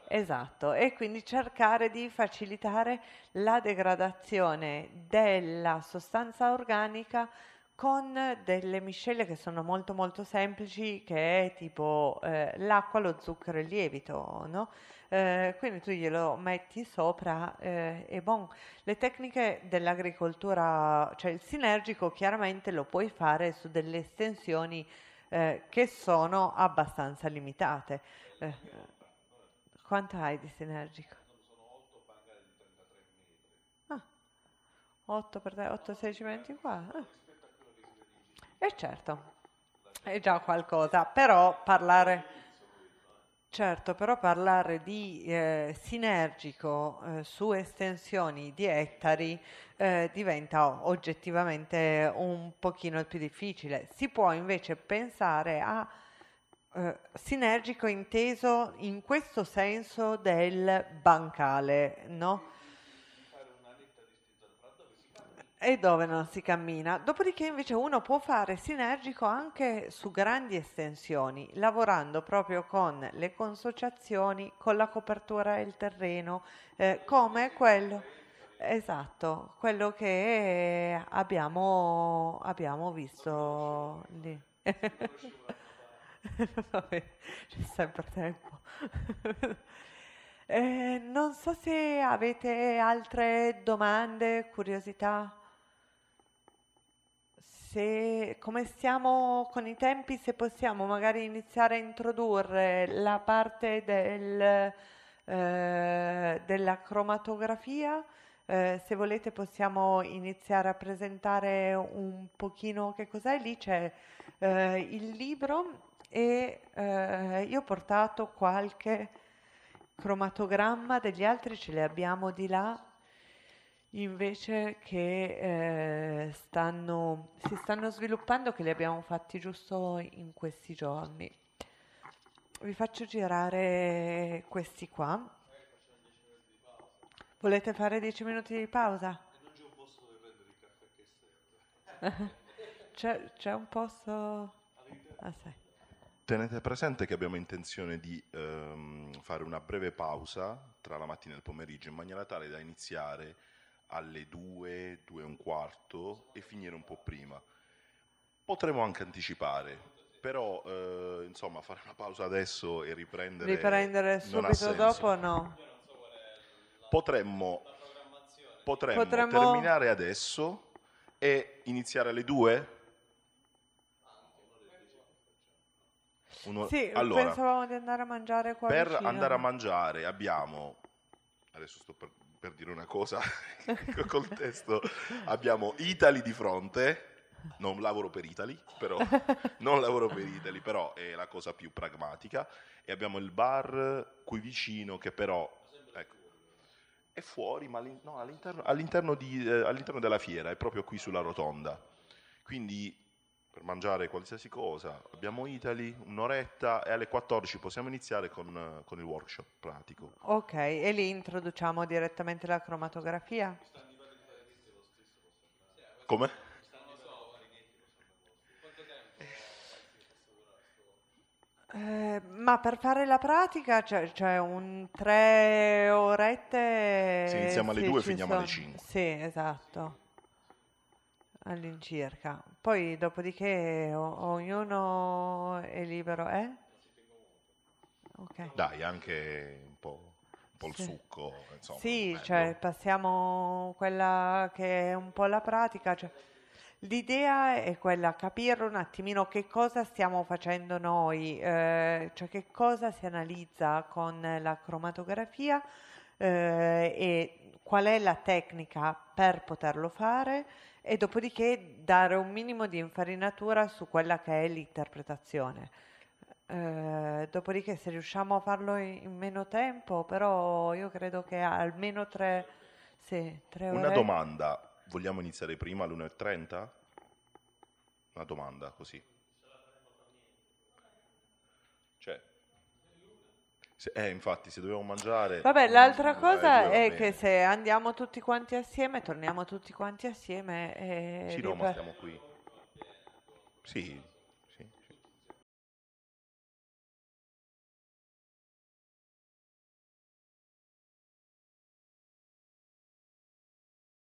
Esatto, e quindi cercare di facilitare la degradazione della sostanza organica con delle miscele che sono molto molto semplici, che è tipo eh, l'acqua, lo zucchero e il lievito, no? Eh, quindi tu glielo metti sopra eh, e bon. Le tecniche dell'agricoltura, cioè il sinergico chiaramente lo puoi fare su delle estensioni eh, che sono abbastanza limitate. Eh, quanta hai di sinergico? Sono 8 pangare di 33 metri. Ah, 8 per 3, 8, 16, 24. Ah. E certo, è già qualcosa, però parlare Certo, però parlare di eh, sinergico eh, su estensioni di ettari eh, diventa oggettivamente un pochino più difficile. Si può invece pensare a eh, sinergico inteso in questo senso del bancale, no? e dove non si cammina. Dopodiché invece uno può fare sinergico anche su grandi estensioni, lavorando proprio con le consociazioni, con la copertura e il terreno, eh, come quello, esatto, quello che abbiamo, abbiamo visto lì. Vabbè, c'è sempre tempo. eh, non so se avete altre domande, curiosità se, come stiamo con i tempi, se possiamo magari iniziare a introdurre la parte del, eh, della cromatografia, eh, se volete possiamo iniziare a presentare un pochino che cos'è, lì c'è eh, il libro e eh, io ho portato qualche cromatogramma degli altri, ce li abbiamo di là invece che eh, stanno, si stanno sviluppando, che li abbiamo fatti giusto in questi giorni. Vi faccio girare questi qua. Volete fare 10 minuti di pausa? Non c'è un posto dove prendere il caffè che serve. c'è, un posto... Ah, sì. Tenete presente che abbiamo intenzione di ehm, fare una breve pausa tra la mattina e il pomeriggio in maniera tale da iniziare alle 2, 2 e un quarto e finire un po' prima. Potremmo anche anticipare, però eh, insomma fare una pausa adesso e riprendere... Riprendere subito dopo no. Potremmo, potremmo, potremmo terminare adesso e iniziare alle 2? Uno... Sì, allora, pensavamo di andare a mangiare qua Per andare a mangiare abbiamo, adesso sto per per dire una cosa, col testo abbiamo Italy di fronte, non lavoro per Italy, però, non lavoro per Italy, però è la cosa più pragmatica, e abbiamo il bar qui vicino che però ecco, è fuori, ma all'interno, all'interno, di, eh, all'interno della fiera, è proprio qui sulla rotonda. Quindi per mangiare qualsiasi cosa. Abbiamo Italy, un'oretta e alle 14 possiamo iniziare con, con il workshop pratico. Ok, e lì introduciamo direttamente la cromatografia? Come? Eh, ma per fare la pratica c'è, c'è un tre orette. Sì, iniziamo alle sì, due e finiamo sono. alle cinque. Sì, esatto all'incirca. Poi dopodiché o- ognuno è libero, eh? Okay. Dai, anche un po', un po il sì. succo. Insomma, sì, cioè, passiamo quella che è un po' la pratica. Cioè, l'idea è quella, capire un attimino che cosa stiamo facendo noi, eh, cioè che cosa si analizza con la cromatografia eh, e qual è la tecnica per poterlo fare e dopodiché dare un minimo di infarinatura su quella che è l'interpretazione. Eh, dopodiché se riusciamo a farlo in, in, meno tempo, però io credo che almeno tre, sì, tre Una ore... Una domanda, vogliamo iniziare prima alle 1.30? Una domanda così. eh, infatti, se dobbiamo mangiare... Vabbè, mm, l'altra eh, cosa è che se andiamo tutti quanti assieme, torniamo tutti quanti assieme... E... Eh, sì, no, ma stiamo qui. Sì,